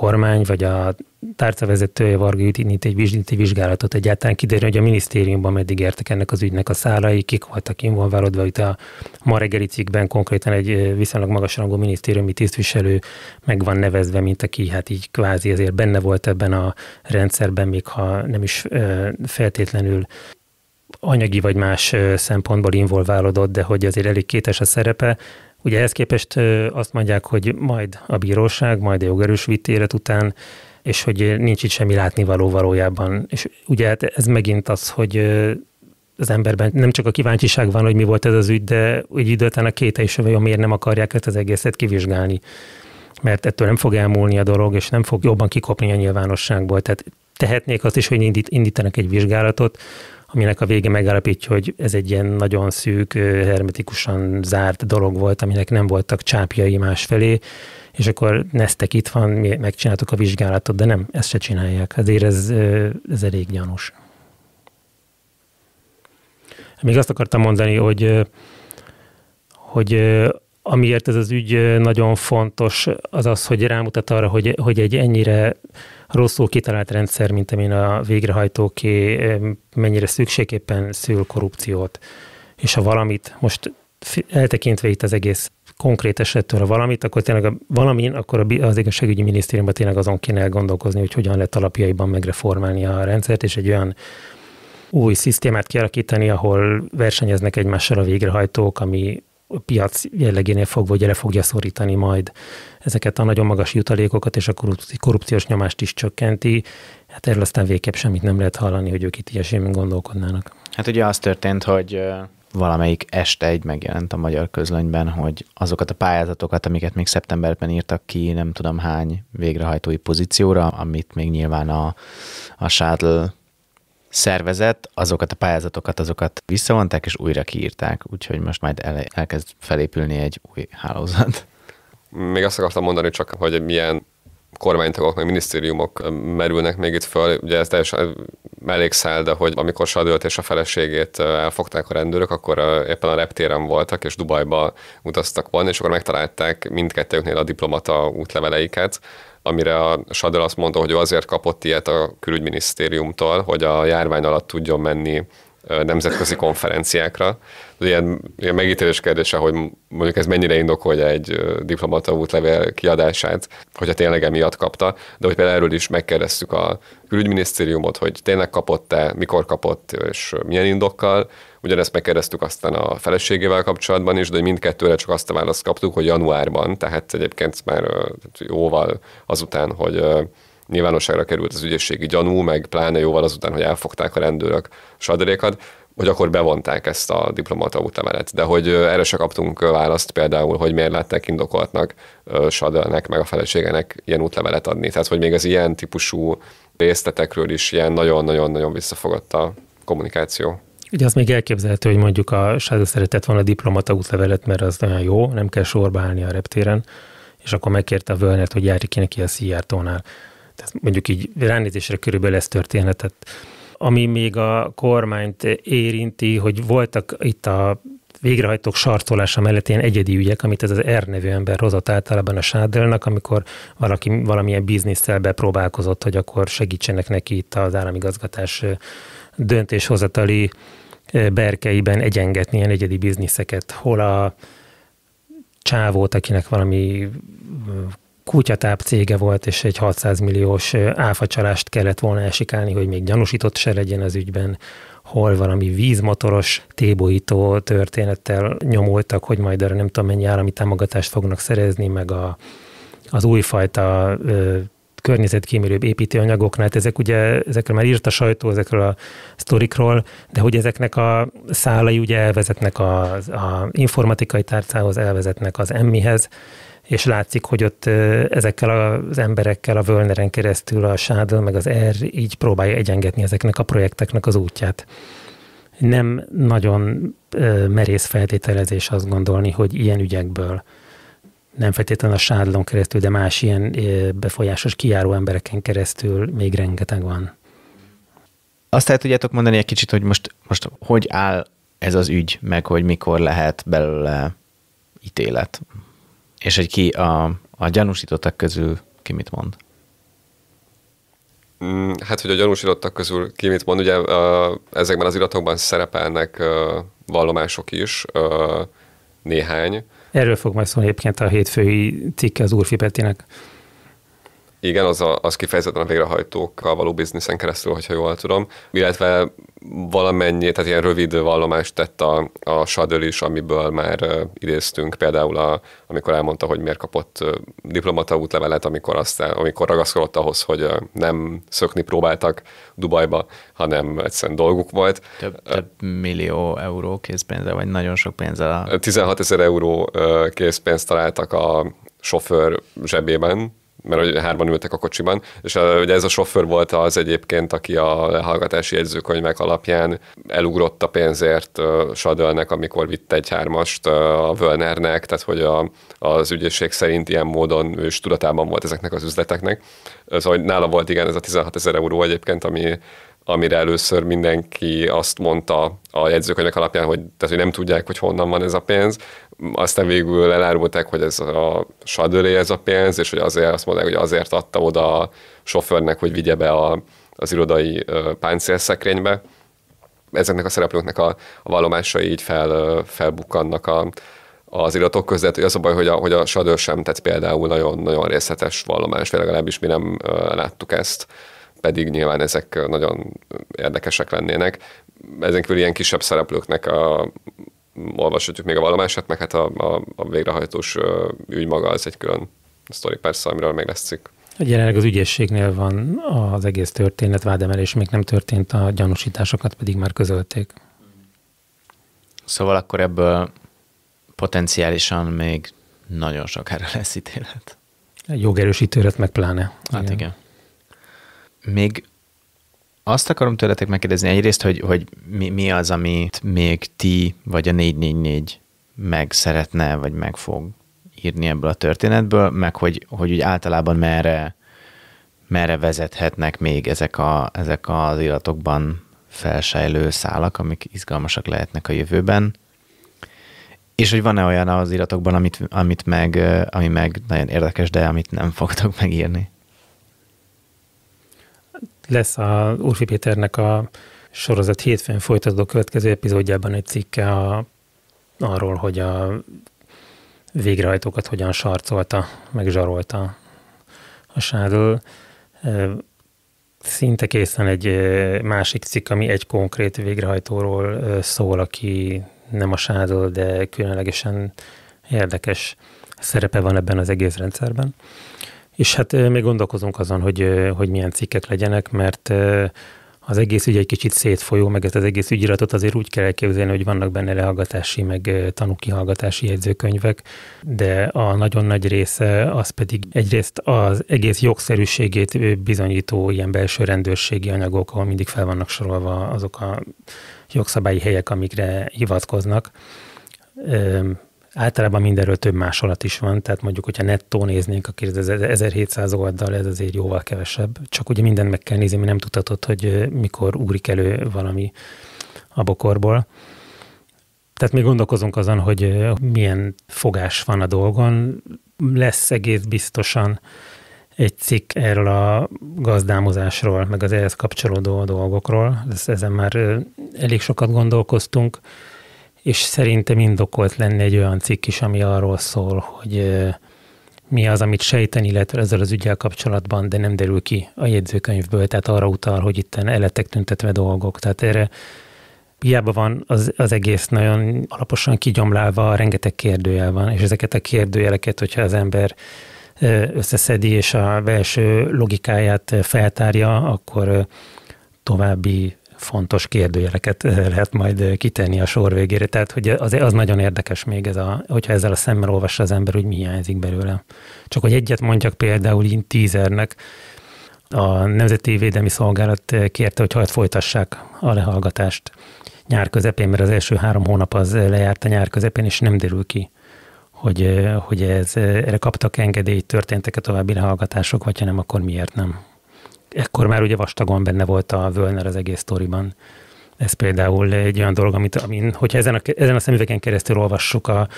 kormány vagy a tárcavezetője Varga Jutinit egy vizsgálati vizsgálatot egyáltalán kiderül, hogy a minisztériumban meddig értek ennek az ügynek a szálai, kik voltak involválódva, itt a ma reggeli cikkben konkrétan egy viszonylag magasrangú minisztériumi tisztviselő meg van nevezve, mint aki hát így kvázi azért benne volt ebben a rendszerben, még ha nem is feltétlenül anyagi vagy más szempontból involválódott, de hogy azért elég kétes a szerepe, Ugye ehhez képest azt mondják, hogy majd a bíróság, majd a jogerős vitélet után, és hogy nincs itt semmi látnivaló valójában. És ugye hát ez megint az, hogy az emberben nem csak a kíváncsiság van, hogy mi volt ez az ügy, de úgy idő után a kéte is, hogy miért nem akarják ezt az egészet kivizsgálni. Mert ettől nem fog elmúlni a dolog, és nem fog jobban kikopni a nyilvánosságból. Tehát tehetnék azt is, hogy indít, indítanak egy vizsgálatot, aminek a vége megállapítja, hogy ez egy ilyen nagyon szűk, hermetikusan zárt dolog volt, aminek nem voltak csápjai másfelé, és akkor neztek itt van, mi megcsináltuk a vizsgálatot, de nem, ezt se csinálják. Azért ez, ez elég gyanús. Még azt akartam mondani, hogy hogy amiért ez az ügy nagyon fontos, az az, hogy rámutat arra, hogy, hogy egy ennyire rosszul kitalált rendszer, mint amin a végrehajtóké, mennyire szükségképpen szül korrupciót. És ha valamit, most eltekintve itt az egész konkrét esettől a valamit, akkor tényleg a, valamin, akkor az igazságügyi minisztériumban tényleg azon kéne elgondolkozni, hogy hogyan lehet alapjaiban megreformálni a rendszert, és egy olyan új szisztémát kialakítani, ahol versenyeznek egymással a végrehajtók, ami a piac jellegénél fogva, hogy le fogja szorítani majd ezeket a nagyon magas jutalékokat, és a korrupciós nyomást is csökkenti. Hát erről aztán végképp semmit nem lehet hallani, hogy ők itt ilyesmi gondolkodnának. Hát ugye az történt, hogy valamelyik este egy megjelent a magyar közlönyben, hogy azokat a pályázatokat, amiket még szeptemberben írtak ki, nem tudom hány végrehajtói pozícióra, amit még nyilván a, a Sádl szervezet, azokat a pályázatokat, azokat visszavonták, és újra kiírták, úgyhogy most majd ele- elkezd felépülni egy új hálózat. Még azt akartam mondani csak, hogy milyen kormánytagok, meg minisztériumok merülnek még itt föl. Ugye ez teljesen mellékszáll, de hogy amikor Sadőlt és a feleségét elfogták a rendőrök, akkor éppen a reptéren voltak, és Dubajba utaztak volna, és akkor megtalálták mindkettőknél a diplomata útleveleiket, amire a Sadel azt mondta, hogy ő azért kapott ilyet a külügyminisztériumtól, hogy a járvány alatt tudjon menni nemzetközi konferenciákra. Ilyen, ilyen megítélés kérdése, hogy mondjuk ez mennyire indokolja egy diplomata útlevél kiadását, hogyha tényleg emiatt kapta, de hogy például erről is megkérdeztük a külügyminisztériumot, hogy tényleg kapott-e, mikor kapott, és milyen indokkal, Ugyanezt megkérdeztük aztán a feleségével kapcsolatban is, de hogy mindkettőre csak azt a választ kaptuk, hogy januárban, tehát egyébként már jóval azután, hogy nyilvánosságra került az ügyészségi gyanú, meg pláne jóval azután, hogy elfogták a rendőrök sadrékat, hogy akkor bevonták ezt a diplomata útemelet. De hogy erre se kaptunk választ például, hogy miért látták indokoltnak Sadelnek, meg a feleségenek ilyen útlevelet adni. Tehát, hogy még az ilyen típusú részletekről is ilyen nagyon-nagyon-nagyon visszafogott a kommunikáció. Ugye az még elképzelhető, hogy mondjuk a Shadow szeretett volna a diplomata útlevelet, mert az nagyon jó, nem kell sorba állni a reptéren, és akkor megkérte a Völnert, hogy járj ki neki a Szijjártónál. Tehát mondjuk így ránézésre körülbelül ez történhet. Tehát ami még a kormányt érinti, hogy voltak itt a végrehajtók sartolása mellett ilyen egyedi ügyek, amit ez az R nevű ember hozott általában a Sádelnak, amikor valaki valamilyen bizniszel bepróbálkozott, hogy akkor segítsenek neki itt az államigazgatás döntéshozatali eh, berkeiben egyengetni ilyen egyedi bizniszeket, hol a csávót, akinek valami eh, kutyatáp cége volt, és egy 600 milliós eh, áfacsalást kellett volna elsikálni, hogy még gyanúsított se legyen az ügyben, hol valami vízmotoros tébolító történettel nyomultak, hogy majd erre nem tudom mennyi állami támogatást fognak szerezni, meg a, az újfajta ö, környezetkímélőbb építőanyagoknál, hát ezek ugye, ezekről már írt a sajtó, ezekről a sztorikról, de hogy ezeknek a szálai ugye elvezetnek az a informatikai tárcához, elvezetnek az emmihez, és látszik, hogy ott ezekkel az emberekkel a Völneren keresztül a Sádl meg az R így próbálja egyengetni ezeknek a projekteknek az útját. Nem nagyon merész feltételezés azt gondolni, hogy ilyen ügyekből nem feltétlenül a sádlon keresztül, de más ilyen befolyásos kiáró embereken keresztül még rengeteg van. Azt el tudjátok mondani egy kicsit, hogy most, most hogy áll ez az ügy, meg hogy mikor lehet belőle ítélet, és hogy ki a, a gyanúsítottak közül ki mit mond? Mm, hát, hogy a gyanúsítottak közül ki mit mond, ugye ezekben az iratokban szerepelnek vallomások is, néhány, Erről fog majd szólni egyébként a hétfői cikke az Úrfi Petinek. Igen, az, a, az kifejezetten a végrehajtókkal való bizniszen keresztül, hogyha jól tudom, illetve valamennyi, tehát ilyen rövid vallomást tett a, a Shadow is, amiből már idéztünk, például a, amikor elmondta, hogy miért kapott diplomata útlevelet, amikor, aztán, amikor ragaszkodott ahhoz, hogy nem szökni próbáltak Dubajba, hanem egyszerűen dolguk volt. Több, több millió euró készpénzzel, vagy nagyon sok pénzzel? A... 16 ezer euró készpénzt találtak a sofőr zsebében, mert hogy hárman ültek a kocsiban, és a, ugye ez a sofőr volt az egyébként, aki a hallgatási jegyzőkönyvek alapján elugrott a pénzért uh, Sadölnek, amikor vitt egy hármast uh, a Völnernek, tehát hogy a, az ügyészség szerint ilyen módon ő is tudatában volt ezeknek az üzleteknek. Szóval nála volt igen ez a 16 ezer euró egyébként, ami amire először mindenki azt mondta a jegyzőkönyvek alapján, hogy, tehát, hogy nem tudják, hogy honnan van ez a pénz. Aztán végül elárulták, hogy ez a sadölé ez a pénz, és hogy azért azt mondják, hogy azért adta oda a sofőrnek, hogy vigye be a, az irodai páncélszekrénybe. Ezeknek a szereplőknek a, a vallomásai így fel, felbukkannak a, az iratok között. Az a baj, hogy a, hogy a sadör sem tett például nagyon, nagyon részletes vallomás, vagy legalábbis mi nem láttuk ezt pedig nyilván ezek nagyon érdekesek lennének. Ezen kívül ilyen kisebb szereplőknek a, olvashatjuk még a vallomását, meg hát a, a, a végrehajtós ügy maga az egy külön sztori persze, amiről még lesz cikk. Jelenleg az ügyészségnél van az egész történet, vádemelés még nem történt, a gyanúsításokat pedig már közölték. Szóval akkor ebből potenciálisan még nagyon sokára lesz ítélet. Egy jogerősítőret meg pláne. Hát igen. igen. Még azt akarom tőletek megkérdezni egyrészt, hogy, hogy mi, mi az, amit még ti vagy a 444 meg szeretne, vagy meg fog írni ebből a történetből, meg hogy, hogy úgy általában merre, merre vezethetnek még ezek, a, ezek az iratokban felsejlő szálak, amik izgalmasak lehetnek a jövőben. És hogy van-e olyan az iratokban, amit, amit meg, ami meg nagyon érdekes, de amit nem fogtok megírni? Lesz a Urfi Péternek a sorozat hétfőn folytató következő epizódjában egy cikke a, arról, hogy a végrehajtókat hogyan sarcolta, meg zsarolta a sádl. Szinte készen egy másik cikk, ami egy konkrét végrehajtóról szól, aki nem a sádl, de különlegesen érdekes szerepe van ebben az egész rendszerben. És hát még gondolkozunk azon, hogy, hogy milyen cikkek legyenek, mert az egész ügy egy kicsit szétfolyó, meg ezt az egész ügyiratot azért úgy kell elképzelni, hogy vannak benne lehallgatási, meg tanúkihallgatási jegyzőkönyvek, de a nagyon nagy része az pedig egyrészt az egész jogszerűségét bizonyító ilyen belső rendőrségi anyagok, ahol mindig fel vannak sorolva azok a jogszabályi helyek, amikre hivatkoznak Általában mindenről több másolat is van, tehát mondjuk, hogyha nettó néznénk, akkor ez 1700 oldal, ez azért jóval kevesebb. Csak ugye mindent meg kell nézni, mi nem tudhatod, hogy mikor úrik elő valami a bokorból. Tehát mi gondolkozunk azon, hogy milyen fogás van a dolgon. Lesz egész biztosan egy cikk erről a gazdámozásról, meg az ehhez kapcsolódó dolgokról. Ezen már elég sokat gondolkoztunk és szerintem indokolt lenni egy olyan cikk is, ami arról szól, hogy mi az, amit sejteni, illetve ezzel az ügyel kapcsolatban, de nem derül ki a jegyzőkönyvből, tehát arra utal, hogy itt eletek tüntetve dolgok. Tehát erre hiába van az, az egész nagyon alaposan kigyomlálva, rengeteg kérdőjel van, és ezeket a kérdőjeleket, hogyha az ember összeszedi és a belső logikáját feltárja, akkor további fontos kérdőjeleket eh, lehet majd eh, kitenni a sor végére. Tehát hogy az, az nagyon érdekes még, ez a, hogyha ezzel a szemmel olvassa az ember, hogy mi hiányzik belőle. Csak hogy egyet mondjak például így tízernek, a Nemzeti Védelmi Szolgálat eh, kérte, hogy hajt folytassák a lehallgatást nyár közepén, mert az első három hónap az lejárt a nyár közepén, és nem derül ki, hogy, hogy ez, erre kaptak engedélyt, történtek-e további lehallgatások, vagy ha nem, akkor miért nem ekkor már ugye vastagon benne volt a Völner az egész sztoriban. Ez például egy olyan dolog, amit, amin, hogyha ezen a, ezen a szemüvegen keresztül olvassuk a,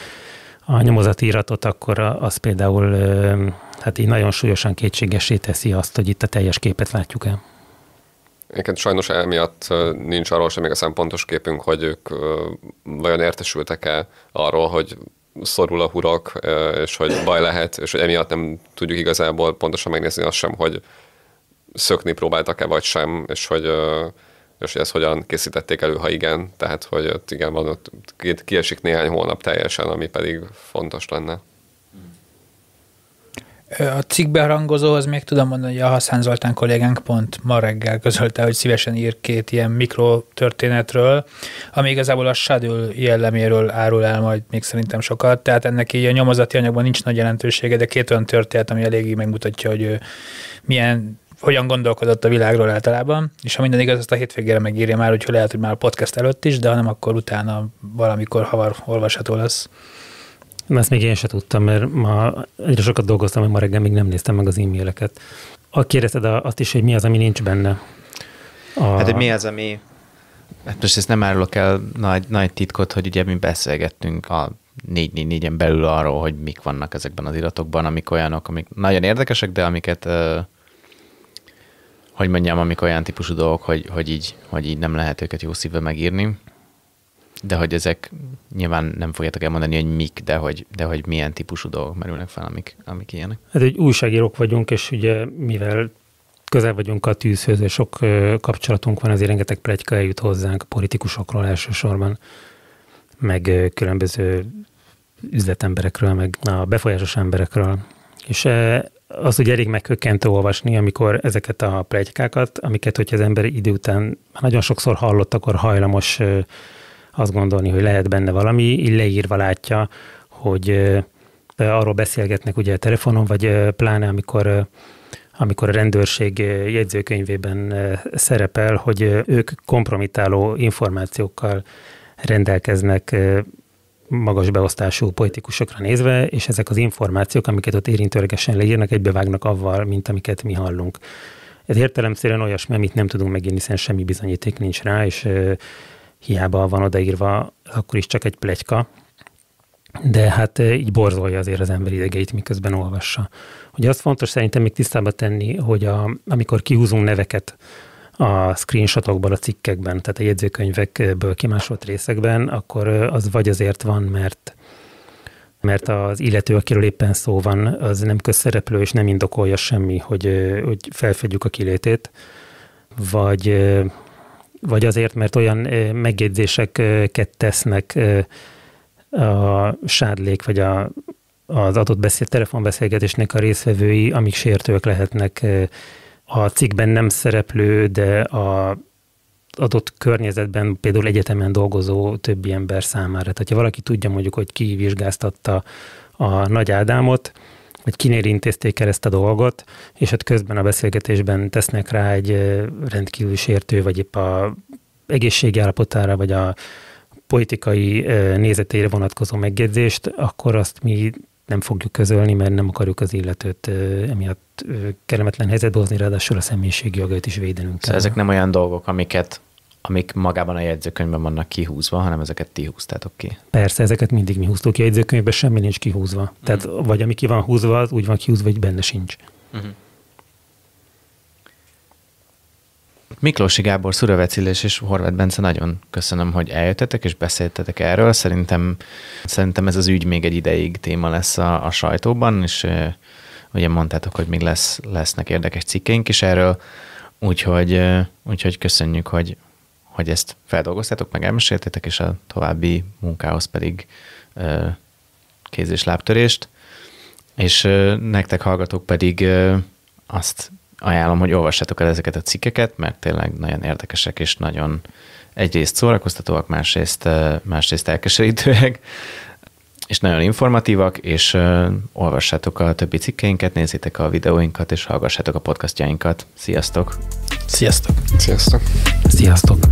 a nyomozati iratot, akkor az például hát így nagyon súlyosan kétségesé teszi azt, hogy itt a teljes képet látjuk e Énként sajnos emiatt nincs arról sem a pontos képünk, hogy ők vajon értesültek-e arról, hogy szorul a hurok, és hogy baj lehet, és hogy emiatt nem tudjuk igazából pontosan megnézni azt sem, hogy szökni próbáltak-e vagy sem, és hogy, és hogy ezt hogyan készítették elő, ha igen. Tehát, hogy ott igen, van ott kiesik néhány hónap teljesen, ami pedig fontos lenne. A cikkben rangozóhoz még tudom mondani, hogy a Haszán Zoltán kollégánk pont ma reggel közölte, hogy szívesen ír két ilyen mikrotörténetről, ami igazából a Sadül jelleméről árul el majd még szerintem sokat, tehát ennek így a nyomozati anyagban nincs nagy jelentősége, de két olyan történet, ami eléggé megmutatja, hogy milyen hogyan gondolkodott a világról általában, és ha minden igaz, azt a hétvégére megírja már, hogy lehet, hogy már a podcast előtt is, de ha nem, akkor utána valamikor havar olvasható lesz. Ezt még én se tudtam, mert ma egyre sokat dolgoztam, mert ma reggel még nem néztem meg az e-maileket. A kérdezted azt is, hogy mi az, ami nincs benne. A... Hát, hogy mi az, ami... Hát most ezt nem árulok el nagy, nagy titkot, hogy ugye mi beszélgettünk a 444-en belül arról, hogy mik vannak ezekben az iratokban, amik olyanok, amik nagyon érdekesek, de amiket uh, hogy mondjam, amik olyan típusú dolgok, hogy, hogy, így, hogy így nem lehet őket jó szívvel megírni, de hogy ezek nyilván nem fogjátok elmondani, hogy mik, de hogy, de hogy milyen típusú dolgok merülnek fel, amik, amik ilyenek. Hát egy újságírók vagyunk, és ugye mivel közel vagyunk a tűzhöz, és sok kapcsolatunk van, azért rengeteg pletyka eljut hozzánk a politikusokról elsősorban, meg különböző üzletemberekről, meg a befolyásos emberekről. És az ugye elég megkökkentő olvasni, amikor ezeket a plegykákat, amiket, hogyha az ember idő után nagyon sokszor hallott, akkor hajlamos azt gondolni, hogy lehet benne valami, így leírva látja, hogy arról beszélgetnek ugye a telefonon, vagy pláne amikor amikor a rendőrség jegyzőkönyvében szerepel, hogy ők kompromitáló információkkal rendelkeznek magas beosztású politikusokra nézve, és ezek az információk, amiket ott érintőlegesen leírnak, egybevágnak avval, mint amiket mi hallunk. Ez értelemszerűen olyasmi, amit nem tudunk megírni, hiszen semmi bizonyíték nincs rá, és ö, hiába van odaírva, akkor is csak egy plegyka, de hát így borzolja azért az ember idegeit, miközben olvassa. Ugye az fontos szerintem még tisztába tenni, hogy a, amikor kihúzunk neveket a screenshotokból, a cikkekben, tehát a jegyzőkönyvekből kimásolt részekben, akkor az vagy azért van, mert mert az illető, akiről éppen szó van, az nem közszereplő, és nem indokolja semmi, hogy, hogy felfedjük a kilétét, vagy, vagy azért, mert olyan megjegyzéseket tesznek a sádlék, vagy a, az adott beszél, telefonbeszélgetésnek a részvevői, amik sértőek lehetnek a cikkben nem szereplő, de a adott környezetben, például egyetemen dolgozó többi ember számára. Tehát, ha valaki tudja mondjuk, hogy ki vizsgáztatta a Nagy Ádámot, hogy kinél intézték el ezt a dolgot, és hát közben a beszélgetésben tesznek rá egy rendkívül sértő, vagy épp a egészségi állapotára, vagy a politikai nézetére vonatkozó megjegyzést, akkor azt mi nem fogjuk közölni, mert nem akarjuk az illetőt emiatt kellemetlen helyzetbe hozni, ráadásul a személyiség jogait is védenünk szóval kell. Szóval ezek nem olyan dolgok, amiket amik magában a jegyzőkönyvben vannak kihúzva, hanem ezeket ti húztátok ki. Persze, ezeket mindig mi húztuk ki, a jegyzőkönyvben semmi nincs kihúzva. Tehát mm. vagy ami ki van húzva, az úgy van kihúzva, hogy benne sincs. Mm-hmm. Miklósi Gábor, Szurövecilés és Horváth Bence, nagyon köszönöm, hogy eljöttetek és beszéltetek erről. Szerintem, szerintem ez az ügy még egy ideig téma lesz a, a sajtóban, és ugye mondtátok, hogy még lesz, lesznek érdekes cikkeink is erről, úgyhogy, úgyhogy köszönjük, hogy, hogy ezt feldolgoztátok, meg elmeséltétek, és a további munkához pedig kéz- és lábtörést. És nektek hallgatók pedig azt ajánlom, hogy olvassátok el ezeket a cikkeket, mert tényleg nagyon érdekesek és nagyon egyrészt szórakoztatóak, másrészt, másrészt elkeserítőek, és nagyon informatívak, és olvassátok a többi cikkeinket, nézzétek a videóinkat, és hallgassátok a podcastjainkat. Sziasztok! Sziasztok! Sziasztok! Sziasztok!